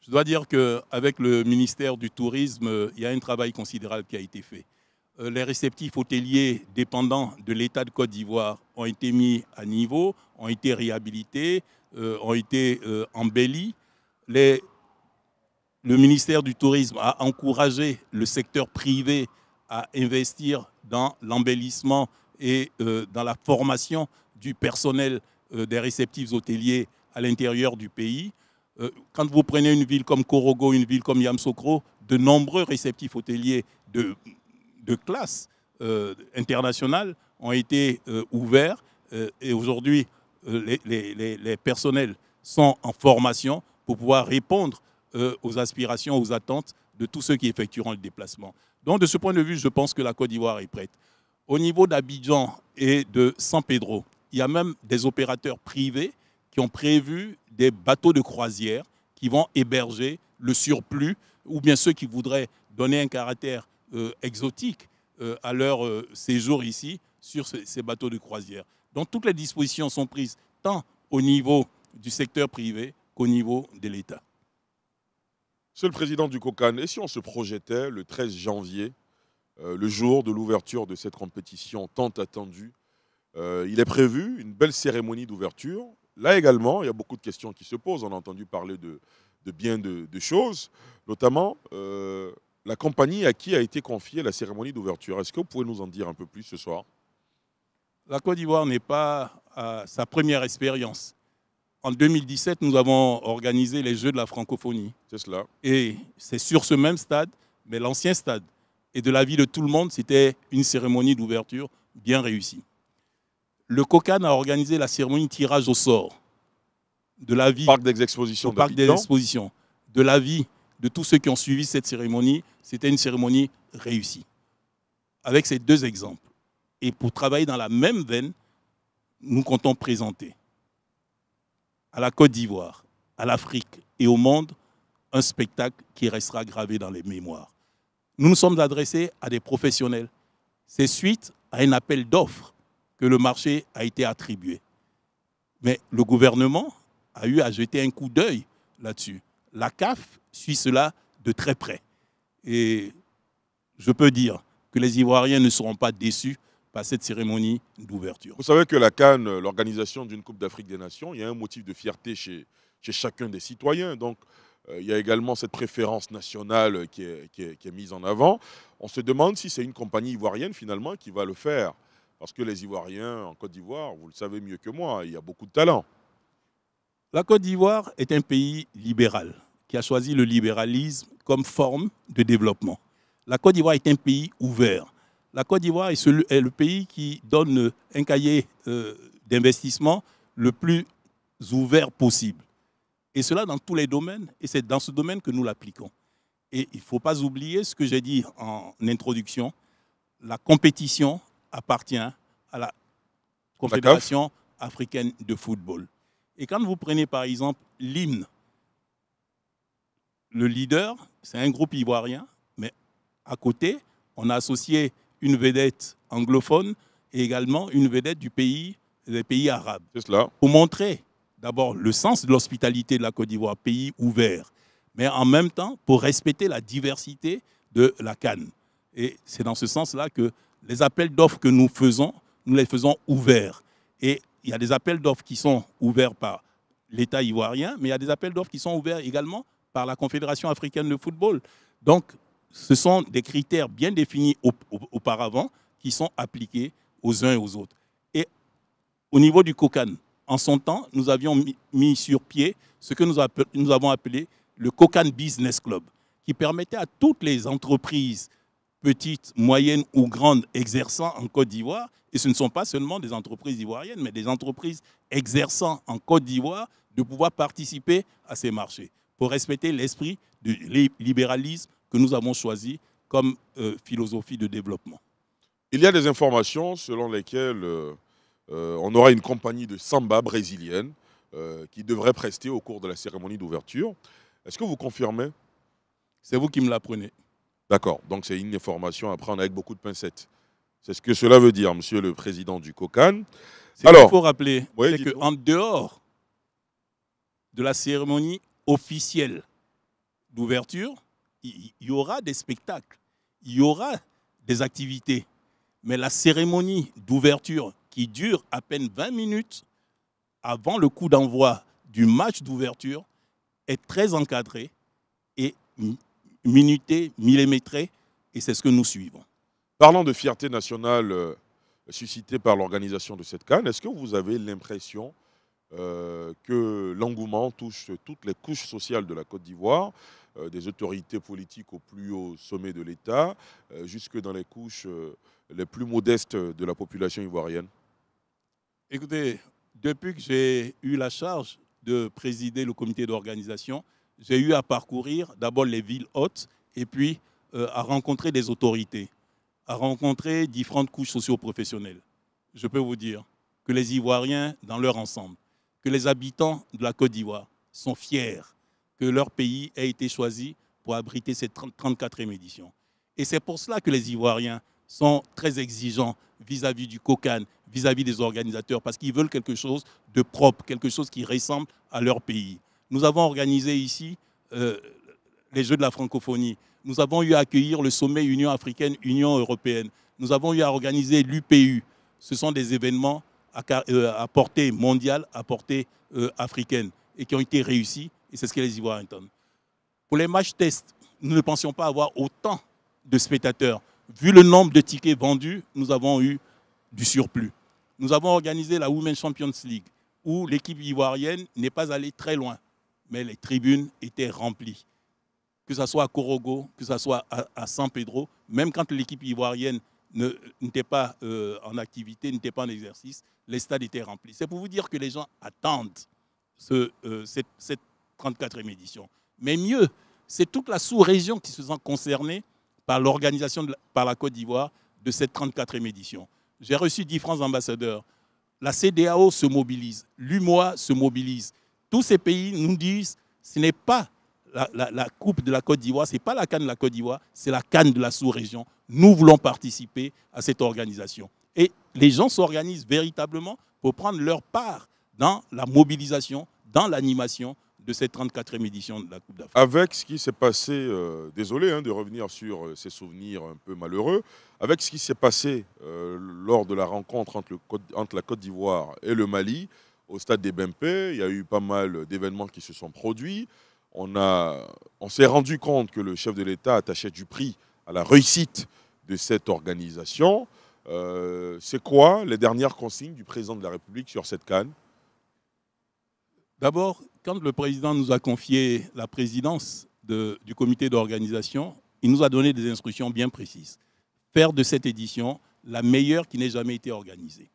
Je dois dire qu'avec le ministère du Tourisme, il y a un travail considérable qui a été fait. Euh, les réceptifs hôteliers dépendants de l'État de Côte d'Ivoire ont été mis à niveau, ont été réhabilités, euh, ont été euh, embellis. Les, le ministère du Tourisme a encouragé le secteur privé à investir dans l'embellissement et dans la formation du personnel des réceptifs hôteliers à l'intérieur du pays. quand vous prenez une ville comme Korogo, une ville comme Yamsokro, de nombreux réceptifs hôteliers de de classe euh, internationale ont été euh, ouverts euh, et aujourd'hui, euh, les, les, personnels sont en formation pour pouvoir répondre aux aspirations, aux attentes de tous ceux qui effectueront le déplacement. Donc, de ce point de vue, je pense que la Côte d'Ivoire est prête. Au niveau d'Abidjan et de San Pedro, il y a même des opérateurs privés qui ont prévu des bateaux de croisière qui vont héberger le surplus ou bien ceux qui voudraient donner un caractère euh, exotiques euh, à leur euh, séjour ici sur ces bateaux de croisière. Donc toutes les dispositions sont prises tant au niveau du secteur privé qu'au niveau de l'État. Monsieur le Président du COCAN, et si on se projetait le 13 janvier, le jour de l'ouverture de cette compétition tant attendue Il est prévu une belle cérémonie d'ouverture. Là également, il y a beaucoup de questions qui se posent. On a entendu parler de, bien de, choses, notamment la compagnie à qui a été confiée la cérémonie d'ouverture. Est-ce que vous pouvez nous en dire un peu plus ce soir La Côte d'Ivoire n'est pas sa première expérience. En 2017, nous avons organisé les Jeux de la francophonie. C'est cela. Et c'est sur ce même stade, mais l'ancien stade. Et de l'avis de tout le monde, c'était une cérémonie d'ouverture bien réussie. Le COCAN a organisé la cérémonie tirage au sort. De vie. Parc des expositions. Parc des expositions. De vie de tous ceux qui ont suivi cette cérémonie, c'était une cérémonie réussie. Avec ces deux exemples. Et pour travailler dans la même veine, nous comptons présenter à la Côte d'Ivoire, à l'Afrique et au monde un spectacle qui restera gravé dans les mémoires. Nous nous sommes adressés à des professionnels. C'est suite à un appel d'offres que le marché a été attribué. Mais le gouvernement a eu à jeter un coup d'œil là-dessus la CAF suit cela de très près. Et je peux dire que les Ivoiriens ne seront pas déçus par cette cérémonie d'ouverture. Vous savez que la CAN, l'organisation d'une Coupe d'Afrique des Nations, il y a un motif de fierté chez, chacun des citoyens. Donc, euh, il y a également cette préférence nationale qui est, qui est mise en avant. On se demande si c'est une compagnie ivoirienne finalement qui va le faire. Parce que les Ivoiriens en Côte d'Ivoire, vous le savez mieux que moi, il y a beaucoup de talents. La Côte d'Ivoire est un pays libéral qui a choisi le libéralisme comme forme de développement. La Côte d'Ivoire est un pays ouvert. La Côte d'Ivoire est, le pays qui donne un cahier euh, d'investissement le plus ouvert possible. Et cela dans tous les domaines, et c'est dans ce domaine que nous l'appliquons. Et il ne faut pas oublier ce que j'ai dit en introduction, la compétition appartient à la Confédération africaine de football. Et quand vous prenez par exemple l'hymne, le leader, c'est un groupe ivoirien, mais à côté, on a associé une vedette anglophone et également une vedette du pays, des pays arabes. C'est cela. Pour montrer d'abord le sens de l'hospitalité de la Côte d'Ivoire, pays ouvert, mais en même temps pour respecter la diversité de la Cannes. Et c'est dans ce sens-là que les appels d'offres que nous faisons, nous les faisons ouverts. Et il y a des appels d'offres qui sont ouverts par l'État ivoirien, mais il y a des appels d'offres qui sont ouverts également par la Confédération africaine de football. Donc, ce sont des critères bien définis auparavant qui sont appliqués aux uns et aux autres. Et au niveau du COCAN, en son temps, nous avions mis sur pied ce que nous avons appelé le COCAN Business Club, qui permettait à toutes les entreprises petites, moyennes ou grandes exerçant en Côte d'Ivoire et ce ne sont pas seulement des entreprises ivoiriennes, mais des entreprises exerçant en Côte d'Ivoire de pouvoir participer à ces marchés pour respecter l'esprit du libéralisme que nous avons choisi comme euh, philosophie de développement. Il y a des informations selon lesquelles euh, euh, on aura une compagnie de samba brésilienne qui devrait prester au cours de la cérémonie d'ouverture. Est-ce que vous confirmez C'est vous qui me l'apprenez. D'accord, donc c'est une information à prendre avec beaucoup de pincettes. C'est ce que cela veut dire, monsieur le président du COCAN. Alors, il faut rappeler, c'est qu'en dehors de la cérémonie officielle d'ouverture, il y aura des spectacles, il y aura des activités. Mais la cérémonie d'ouverture qui dure à peine 20 minutes avant le coup d'envoi du match d'ouverture est très encadrée et minutée, millimétrée, et c'est ce que nous suivons. Parlant de fierté nationale euh, suscitée par l'organisation de cette canne, est-ce que vous avez l'impression euh, que l'engouement touche toutes les couches sociales de la Côte d'Ivoire, euh, des autorités politiques au plus haut sommet de l'État, jusque dans les couches les plus modestes de la population ivoirienne Écoutez, depuis que j'ai eu la charge de présider le comité d'organisation, j'ai eu à parcourir d'abord les villes hautes et puis à rencontrer des autorités à rencontré différentes couches socioprofessionnelles. Je peux vous dire que les Ivoiriens, dans leur ensemble, que les habitants de la Côte d'Ivoire sont fiers que leur pays ait été choisi pour abriter cette 34e édition. Et c'est pour cela que les Ivoiriens sont très exigeants vis-à-vis du COCAN, vis-à-vis des organisateurs, parce qu'ils veulent quelque chose de propre, quelque chose qui ressemble à leur pays. Nous avons organisé ici euh, les Jeux de la francophonie. Nous avons eu à accueillir le sommet Union africaine-Union européenne. Nous avons eu à organiser l'UPU. Ce sont des événements à, euh, portée mondiale, à portée euh, africaine, et qui ont été réussis, et c'est ce que les Ivoiriens Pour les matchs tests, nous ne pensions pas avoir autant de spectateurs. Vu le nombre de tickets vendus, nous avons eu du surplus. Nous avons organisé la Women's Champions League, où l'équipe ivoirienne n'est pas allée très loin, mais les tribunes étaient remplies que ce soit à Corogo, que ce soit à, San Pedro, même quand l'équipe ivoirienne n'était pas euh, en activité, n'était pas en exercice, les stades étaient remplis. C'est pour vous dire que les gens attendent euh, cette, 34e édition. Mais mieux, c'est toute la sous-région qui se sent concernée par l'organisation par la Côte d'Ivoire de cette 34e édition. J'ai reçu différents ambassadeurs. La CDAO se mobilise, l'UMOA se mobilise. Tous ces pays nous disent ce n'est pas la, Coupe de la Côte d'Ivoire, ce n'est pas la canne de la Côte d'Ivoire, c'est la canne de la sous-région. Nous voulons participer à cette organisation. Et les gens s'organisent véritablement pour prendre leur part dans la mobilisation, dans l'animation de cette 34e édition de la Coupe d'Afrique. Avec ce qui s'est passé, euh, désolé hein, de revenir sur euh, ces souvenirs un peu malheureux, avec ce qui s'est passé euh, lors de la rencontre entre, entre la Côte d'Ivoire et le Mali, au stade des Bempé, il y a eu pas mal d'événements qui se sont produits on, s'est rendu compte que le chef de l'État attachait du prix à la réussite de cette organisation. Euh, c'est quoi les dernières consignes du président de la République sur cette canne D'abord, quand le président nous a confié la présidence du comité d'organisation, il nous a donné des instructions bien précises. Faire de cette édition la meilleure qui n'ait jamais été organisée.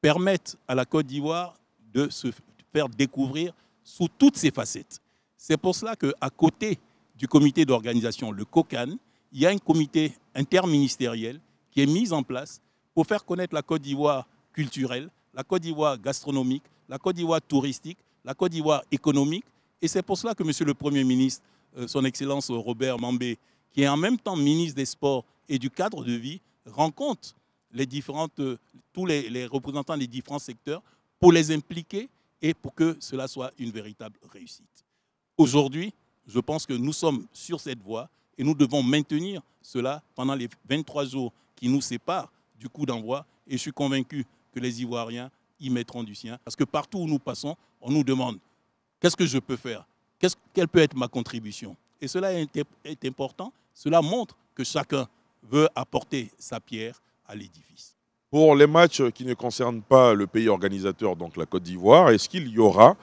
Permettre à la Côte d'Ivoire de se faire découvrir sous toutes ses facettes. C'est pour cela qu'à côté du comité d'organisation, le COCAN, il y a un comité interministériel qui est mis en place pour faire connaître la Côte d'Ivoire culturelle, la Côte d'Ivoire gastronomique, la Côte d'Ivoire touristique, la Côte d'Ivoire économique. Et c'est pour cela que Monsieur le Premier ministre, euh, son Excellence Robert Mambé, qui est en même temps ministre des Sports et du cadre de vie, rencontre euh, tous les représentants des différents secteurs pour les impliquer et pour que cela soit une véritable réussite. Aujourd'hui, je pense que nous sommes sur cette voie et nous devons maintenir cela pendant les 23 jours qui nous séparent du coup d'envoi. Et je suis convaincu que les Ivoiriens y mettront du sien. Parce que partout où nous passons, on nous demande qu'est-ce que je peux faire Quelle peut être ma contribution Et cela est, est important. Cela montre que chacun veut apporter sa pierre à l'édifice. Pour les matchs qui ne concernent pas le pays organisateur, donc la Côte d'Ivoire, est-ce qu'il y aura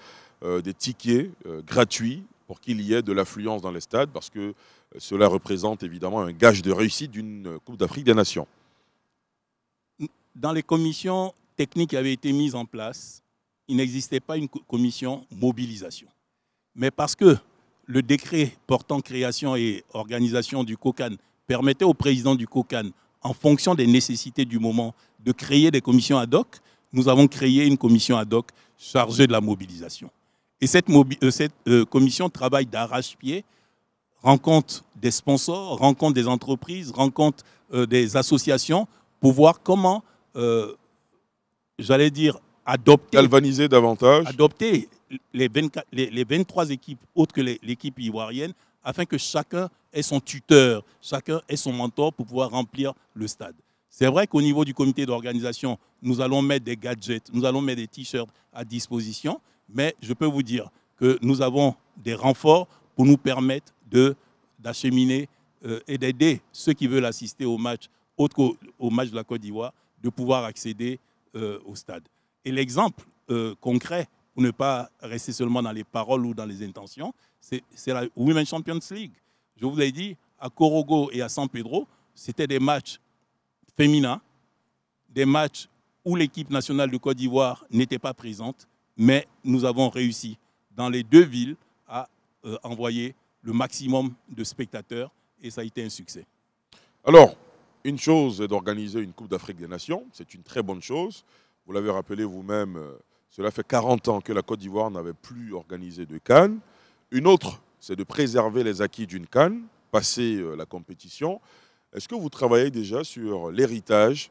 euh, des tickets euh, gratuits pour qu'il y ait de l'affluence dans les stades, parce que euh, cela représente évidemment un gage de réussite d'une Coupe d'Afrique des Nations. Dans les commissions techniques qui avaient été mises en place, il n'existait pas une commission mobilisation. Mais parce que le décret portant création et organisation du COCAN permettait au président du COCAN, en fonction des nécessités du moment, de créer des commissions ad hoc, nous avons créé une commission ad hoc chargée de la mobilisation. Et cette, euh, cette euh, commission travaille d'arrache-pied, rencontre des sponsors, rencontre des entreprises, rencontre euh, des associations pour voir comment, j'allais dire, adopter. Galvaniser davantage. Adopter les, les 23 équipes autres que l'équipe ivoirienne afin que chacun ait son tuteur, chacun ait son mentor pour pouvoir remplir le stade. C'est vrai qu'au niveau du comité d'organisation, nous allons mettre des gadgets, nous allons mettre des t-shirts à disposition, mais je peux vous dire que nous avons des renforts pour nous permettre d'acheminer euh, et d'aider ceux qui veulent assister au match, autre au match de la Côte d'Ivoire, de pouvoir accéder euh, au stade. Et l'exemple euh, concret, pour ne pas rester seulement dans les paroles ou dans les intentions, c'est la Women's Champions League. Je vous l'ai dit, à Corogo et à San Pedro, c'était des matchs féminins, des matchs où l'équipe nationale de Côte d'Ivoire n'était pas présente mais nous avons réussi dans les deux villes à euh, envoyer le maximum de spectateurs et ça a été un succès. Alors, une chose est d'organiser une Coupe d'Afrique des Nations, c'est une très bonne chose. Vous l'avez rappelé vous-même, euh, cela fait 40 ans que la Côte d'Ivoire n'avait plus organisé de Cannes. Une autre, c'est de préserver les acquis d'une Cannes, passer euh, la compétition. Est-ce que vous travaillez déjà sur l'héritage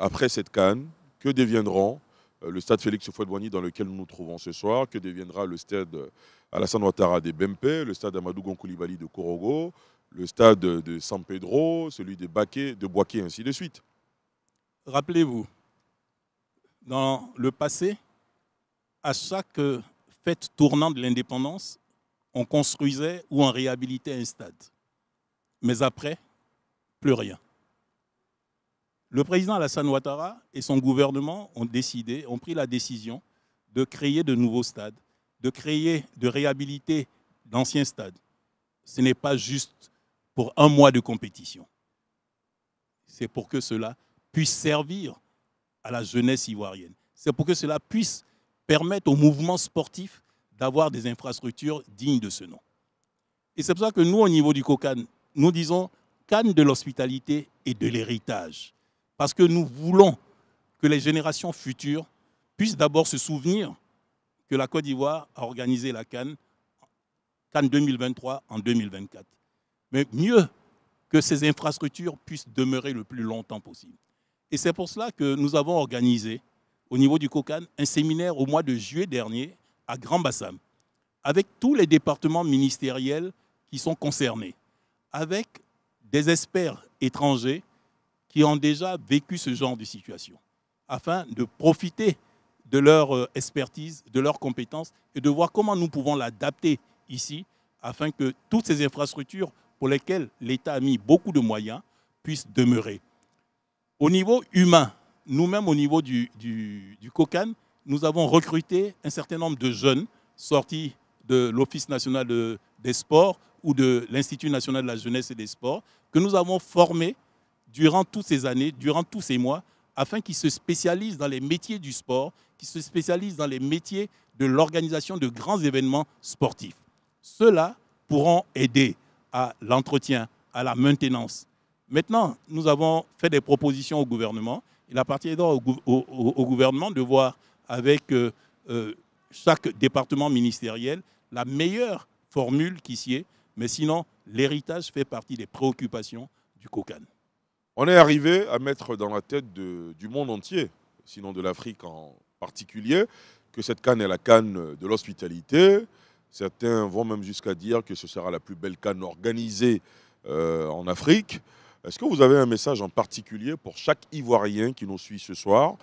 après cette Cannes Que deviendront euh, le stade Félix Houphouët-Boigny dans lequel nous nous trouvons ce soir, que deviendra le stade euh, Alassane Ouattara de Bempe, le stade Amadou Gonkoulibaly de Korogo, le stade de San Pedro, celui de Baquet de Boaké, ainsi de suite. Rappelez-vous, dans le passé, à chaque fête tournante de l'indépendance, on construisait ou on réhabilitait un stade. Mais après, plus rien. Le président Alassane Ouattara et son gouvernement ont décidé, ont pris la décision de créer de nouveaux stades, de créer, de réhabiliter d'anciens stades. Ce n'est pas juste pour un mois de compétition. C'est pour que cela puisse servir à la jeunesse ivoirienne. C'est pour que cela puisse permettre au mouvement sportif d'avoir des infrastructures dignes de ce nom. Et c'est pour ça que nous, au niveau du COCAN, nous disons Cannes de l'hospitalité et de l'héritage. Parce que nous voulons que les générations futures puissent d'abord se souvenir que la Côte d'Ivoire a organisé la Cannes, 2023 en 2024. Mais mieux que ces infrastructures puissent demeurer le plus longtemps possible. Et c'est pour cela que nous avons organisé, au niveau du COCAN, un séminaire au mois de juillet dernier à Grand Bassam, avec tous les départements ministériels qui sont concernés, avec des experts étrangers qui ont déjà vécu ce genre de situation, afin de profiter de leur euh, expertise, de leurs compétences, et de voir comment nous pouvons l'adapter ici, afin que toutes ces infrastructures pour lesquelles l'État a mis beaucoup de moyens puissent demeurer. Au niveau humain, nous-mêmes au niveau du, COCAN, nous avons recruté un certain nombre de jeunes sortis de l'Office national des sports ou de l'Institut national de la jeunesse et des sports, que nous avons formés durant toutes ces années, durant tous ces mois, afin qu'ils se spécialisent dans les métiers du sport, qu'ils se spécialisent dans les métiers de l'organisation de grands événements sportifs. Ceux-là pourront aider à l'entretien, à la maintenance. Maintenant, nous avons fait des propositions au gouvernement. Il appartient donc au, gouvernement de voir avec euh, euh, chaque département ministériel la meilleure formule qui s'y est. Mais sinon, l'héritage fait partie des préoccupations du COCAN on est arrivé à mettre dans la tête du monde entier, sinon de l'Afrique en particulier, que cette canne est la canne de l'hospitalité. Certains vont même jusqu'à dire que ce sera la plus belle canne organisée euh, en Afrique. Est-ce que vous avez un message en particulier pour chaque Ivoirien qui nous suit ce soir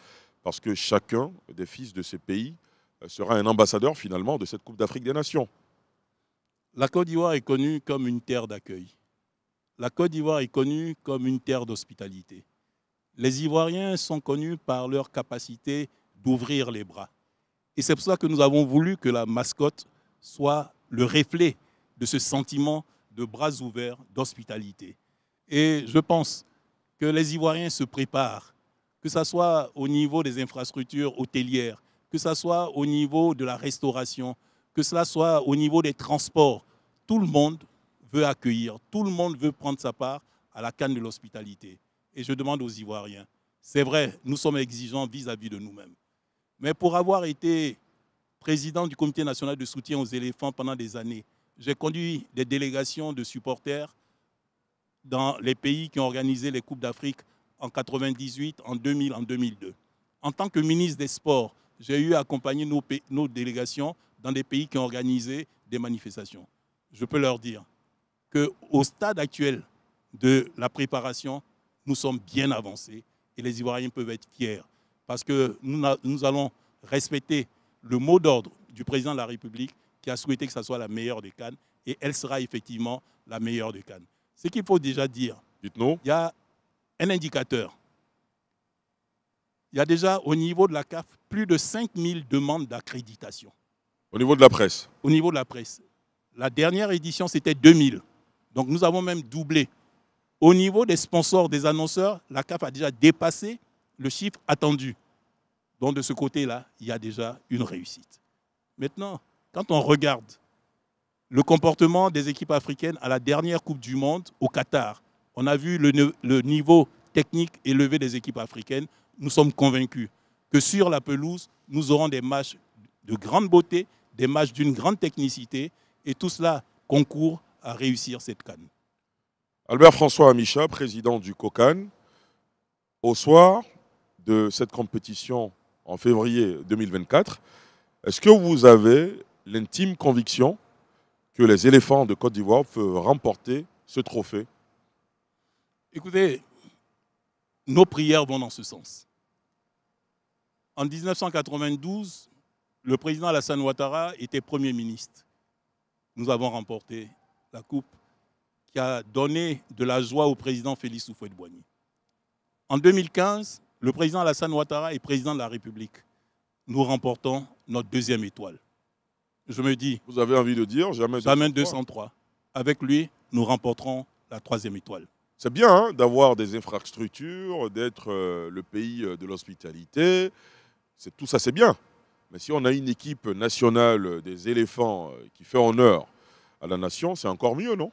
Parce que chacun des fils de ces pays euh, sera un ambassadeur finalement de cette Coupe d'Afrique des Nations. La Côte d'Ivoire est connue comme une terre d'accueil. La Côte d'Ivoire est connue comme une terre d'hospitalité. Les Ivoiriens sont connus par leur capacité d'ouvrir les bras. Et c'est pour ça que nous avons voulu que la mascotte soit le reflet de ce sentiment de bras ouverts, d'hospitalité. Et je pense que les Ivoiriens se préparent, que ce soit au niveau des infrastructures hôtelières, que ce soit au niveau de la restauration, que cela soit au niveau des transports. Tout le monde veut accueillir, tout le monde veut prendre sa part à la canne de l'hospitalité. Et je demande aux Ivoiriens, c'est vrai, nous sommes exigeants vis-à-vis de nous-mêmes. Mais pour avoir été président du Comité national de soutien aux éléphants pendant des années, j'ai conduit des délégations de supporters dans les pays qui ont organisé les Coupes d'Afrique en 98, en 2000, en 2002. En tant que ministre des Sports, j'ai eu à accompagner nos, nos délégations dans des pays qui ont organisé des manifestations. Je peux leur dire, qu'au stade actuel de la préparation, nous sommes bien avancés et les Ivoiriens peuvent être fiers parce que nous, allons respecter le mot d'ordre du président de la République qui a souhaité que ça soit la meilleure des Cannes et elle sera effectivement la meilleure des Cannes. Ce qu'il faut déjà dire, il y a un indicateur. Il y a déjà au niveau de la CAF plus de 5000 demandes d'accréditation. Au niveau de la presse Au niveau de la presse. La dernière édition, c'était 2000. Donc nous avons même doublé. Au niveau des sponsors, des annonceurs, la CAF a déjà dépassé le chiffre attendu. Donc de ce côté-là, il y a déjà une réussite. Maintenant, quand on regarde le comportement des équipes africaines à la dernière Coupe du Monde au Qatar, on a vu le, niveau technique élevé des équipes africaines. Nous sommes convaincus que sur la pelouse, nous aurons des matchs de grande beauté, des matchs d'une grande technicité, et tout cela concourt à réussir cette canne. Albert François Amicha, président du COCAN, au soir de cette compétition en février 2024, est-ce que vous avez l'intime conviction que les éléphants de Côte d'Ivoire peuvent remporter ce trophée Écoutez, nos prières vont dans ce sens. En 1992, le président Alassane Ouattara était Premier ministre. Nous avons remporté la coupe qui a donné de la joie au président Félix Houphouët-Boigny. En 2015, le président Alassane Ouattara est président de la République. Nous remportons notre deuxième étoile. Je me dis. Vous avez envie de dire jamais 203. 203. Avec lui, nous remporterons la troisième étoile. C'est bien hein, d'avoir des infrastructures, d'être euh, le pays euh, de l'hospitalité. Tout ça, c'est bien. Mais si on a une équipe nationale des éléphants euh, qui fait honneur à la nation, c'est encore mieux, non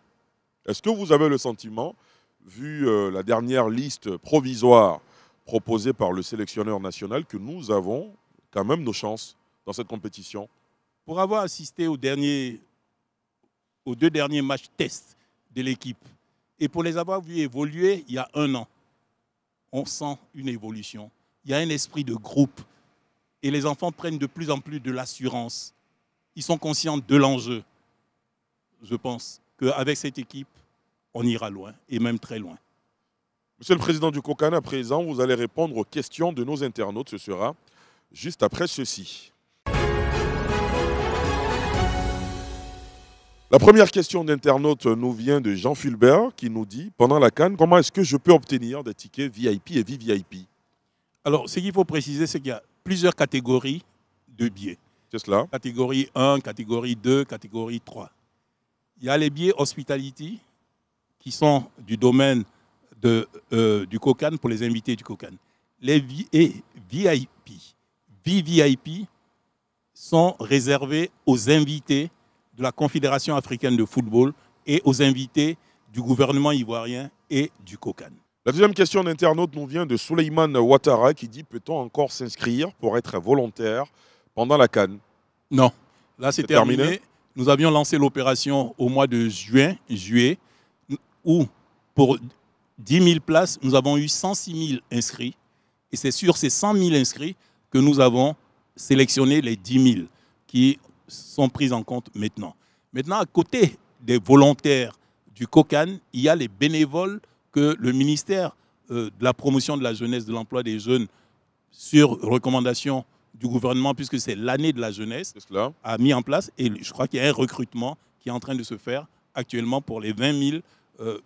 Est-ce que vous avez le sentiment, vu euh, la dernière liste provisoire proposée par le sélectionneur national, que nous avons quand même nos chances dans cette compétition Pour avoir assisté aux, deux derniers matchs tests de l'équipe, et pour les avoir vus évoluer il y a un an, on sent une évolution. Il y a un esprit de groupe. Et les enfants prennent de plus en plus de l'assurance. Ils sont conscients de l'enjeu je pense qu'avec cette équipe, on ira loin, et même très loin. Monsieur le Président du COCAN, à présent, vous allez répondre aux questions de nos internautes. Ce sera juste après ceci. La première question d'internaute nous vient de Jean Fulbert qui nous dit Pendant la Cannes, comment est-ce que je peux obtenir des tickets VIP et VVIP Alors, ce qu'il faut préciser, c'est qu'il y a plusieurs catégories de billets. C'est cela Catégorie 1, catégorie 2, catégorie 3. Il y a les biais hospitality qui sont du domaine euh, du COCAN pour les invités du COCAN. Les VIP, sont réservés aux invités de la Confédération africaine de football et aux invités du gouvernement ivoirien et du COCAN. La deuxième question d'internaute nous vient de Souleyman Ouattara qui dit peut-on encore s'inscrire pour être volontaire pendant la Cannes Non, là c'est terminé. Nous avions lancé l'opération au mois de juin, juillet, où pour 10 000 places, nous avons eu 106 000 inscrits. Et c'est sur ces 100 000 inscrits que nous avons sélectionné les 10 000 qui sont pris en compte maintenant. Maintenant, à côté des volontaires du COCAN, il y a les bénévoles que le ministère euh, de la promotion de la jeunesse, de l'emploi des jeunes, sur recommandation du gouvernement, puisque c'est l'année de la jeunesse, a mis en place. Et je crois qu'il y a un recrutement qui est en train de se faire actuellement pour les 20 000 euh,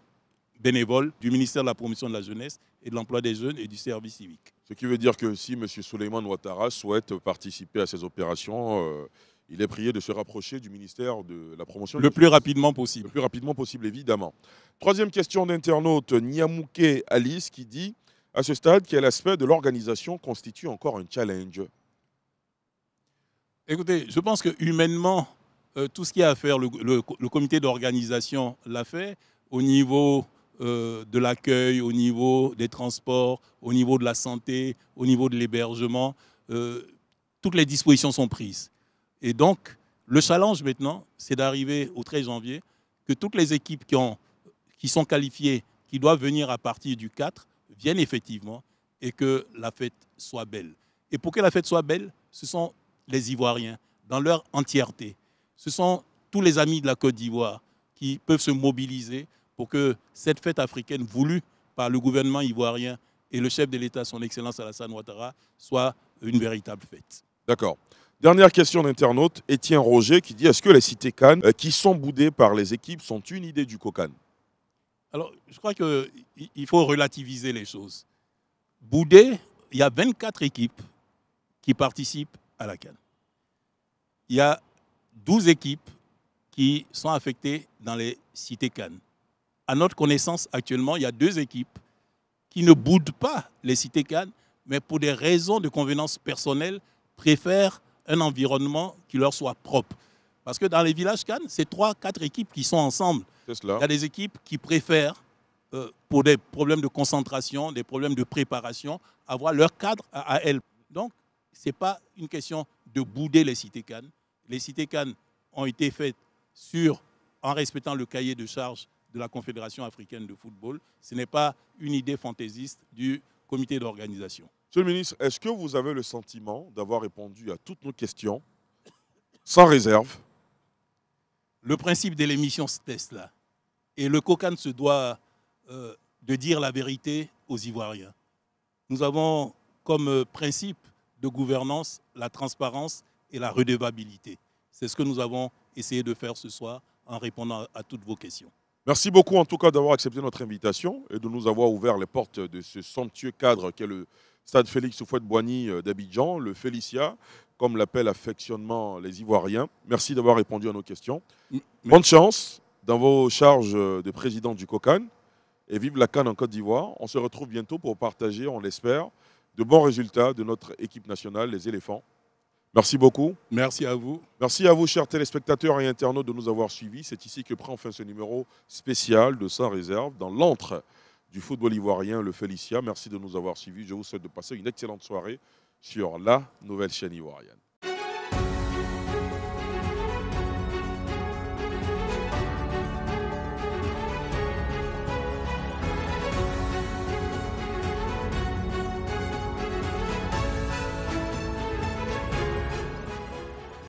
bénévoles du ministère de la Promotion de la Jeunesse et de l'Emploi des Jeunes et du Service civique. Ce qui veut dire que si M. Souleymane Ouattara souhaite participer à ces opérations, euh, il est prié de se rapprocher du ministère de la Promotion. Le plus rapidement possible. Le plus rapidement possible, évidemment. Troisième question d'internaute Niamouke Alice qui dit à ce stade, quel aspect de l'organisation constitue encore un challenge Écoutez, je pense que humainement, euh, tout ce qui y a à faire, le, comité d'organisation l'a fait au niveau euh, de l'accueil, au niveau des transports, au niveau de la santé, au niveau de l'hébergement. Euh, toutes les dispositions sont prises. Et donc, le challenge maintenant, c'est d'arriver au 13 janvier, que toutes les équipes qui, qui sont qualifiées, qui doivent venir à partir du 4, viennent effectivement et que la fête soit belle. Et pour que la fête soit belle, ce sont les Ivoiriens dans leur entièreté. Ce sont tous les amis de la Côte d'Ivoire qui peuvent se mobiliser pour que cette fête africaine voulue par le gouvernement ivoirien et le chef de l'État, son Excellence Alassane Ouattara, soit une véritable fête. D'accord. Dernière question d'internaute, Étienne Roger, qui dit Est-ce que les cités Cannes, euh, qui sont boudées par les équipes, sont une idée du COCAN Alors, je crois qu'il faut relativiser les choses. Boudées, il y a 24 équipes qui participent à la Cannes. Il y a 12 équipes qui sont affectées dans les cités Cannes. À notre connaissance, actuellement, il y a deux équipes qui ne boudent pas les cités Cannes, mais pour des raisons de convenance personnelle, préfèrent un environnement qui leur soit propre. Parce que dans les villages Cannes, c'est trois, quatre équipes qui sont ensemble. Il y a des équipes qui préfèrent, euh, pour des problèmes de concentration, des problèmes de préparation, avoir leur cadre à, à elles. Donc, ce n'est pas une question de bouder les cités Cannes. Les cités Cannes ont été faites sur, en respectant le cahier de charge de la Confédération africaine de football. Ce n'est pas une idée fantaisiste du comité d'organisation. Monsieur le ministre, est-ce que vous avez le sentiment d'avoir répondu à toutes nos questions sans réserve Le principe de l'émission teste là. Et le COCAN se doit euh, de dire la vérité aux Ivoiriens. Nous avons comme euh, principe de gouvernance, la transparence et la redevabilité. C'est ce que nous avons essayé de faire ce soir en répondant à toutes vos questions. Merci beaucoup en tout cas d'avoir accepté notre invitation et de nous avoir ouvert les portes de ce somptueux cadre qu'est le stade Félix Soufouette-Boigny d'Abidjan, le Félicia, comme l'appellent affectionnement les Ivoiriens. Merci d'avoir répondu à nos questions. Bonne chance dans vos charges de président du COCAN et vive la Cannes en Côte d'Ivoire. On se retrouve bientôt pour partager, on l'espère, de bons résultats de notre équipe nationale, les éléphants. Merci beaucoup. Merci à vous. Merci à vous, chers téléspectateurs et internautes, de nous avoir suivis. C'est ici que prend fin ce numéro spécial de Sans Réserve, dans l'antre du football ivoirien, le Felicia. Merci de nous avoir suivis. Je vous souhaite de passer une excellente soirée sur la nouvelle chaîne ivoirienne.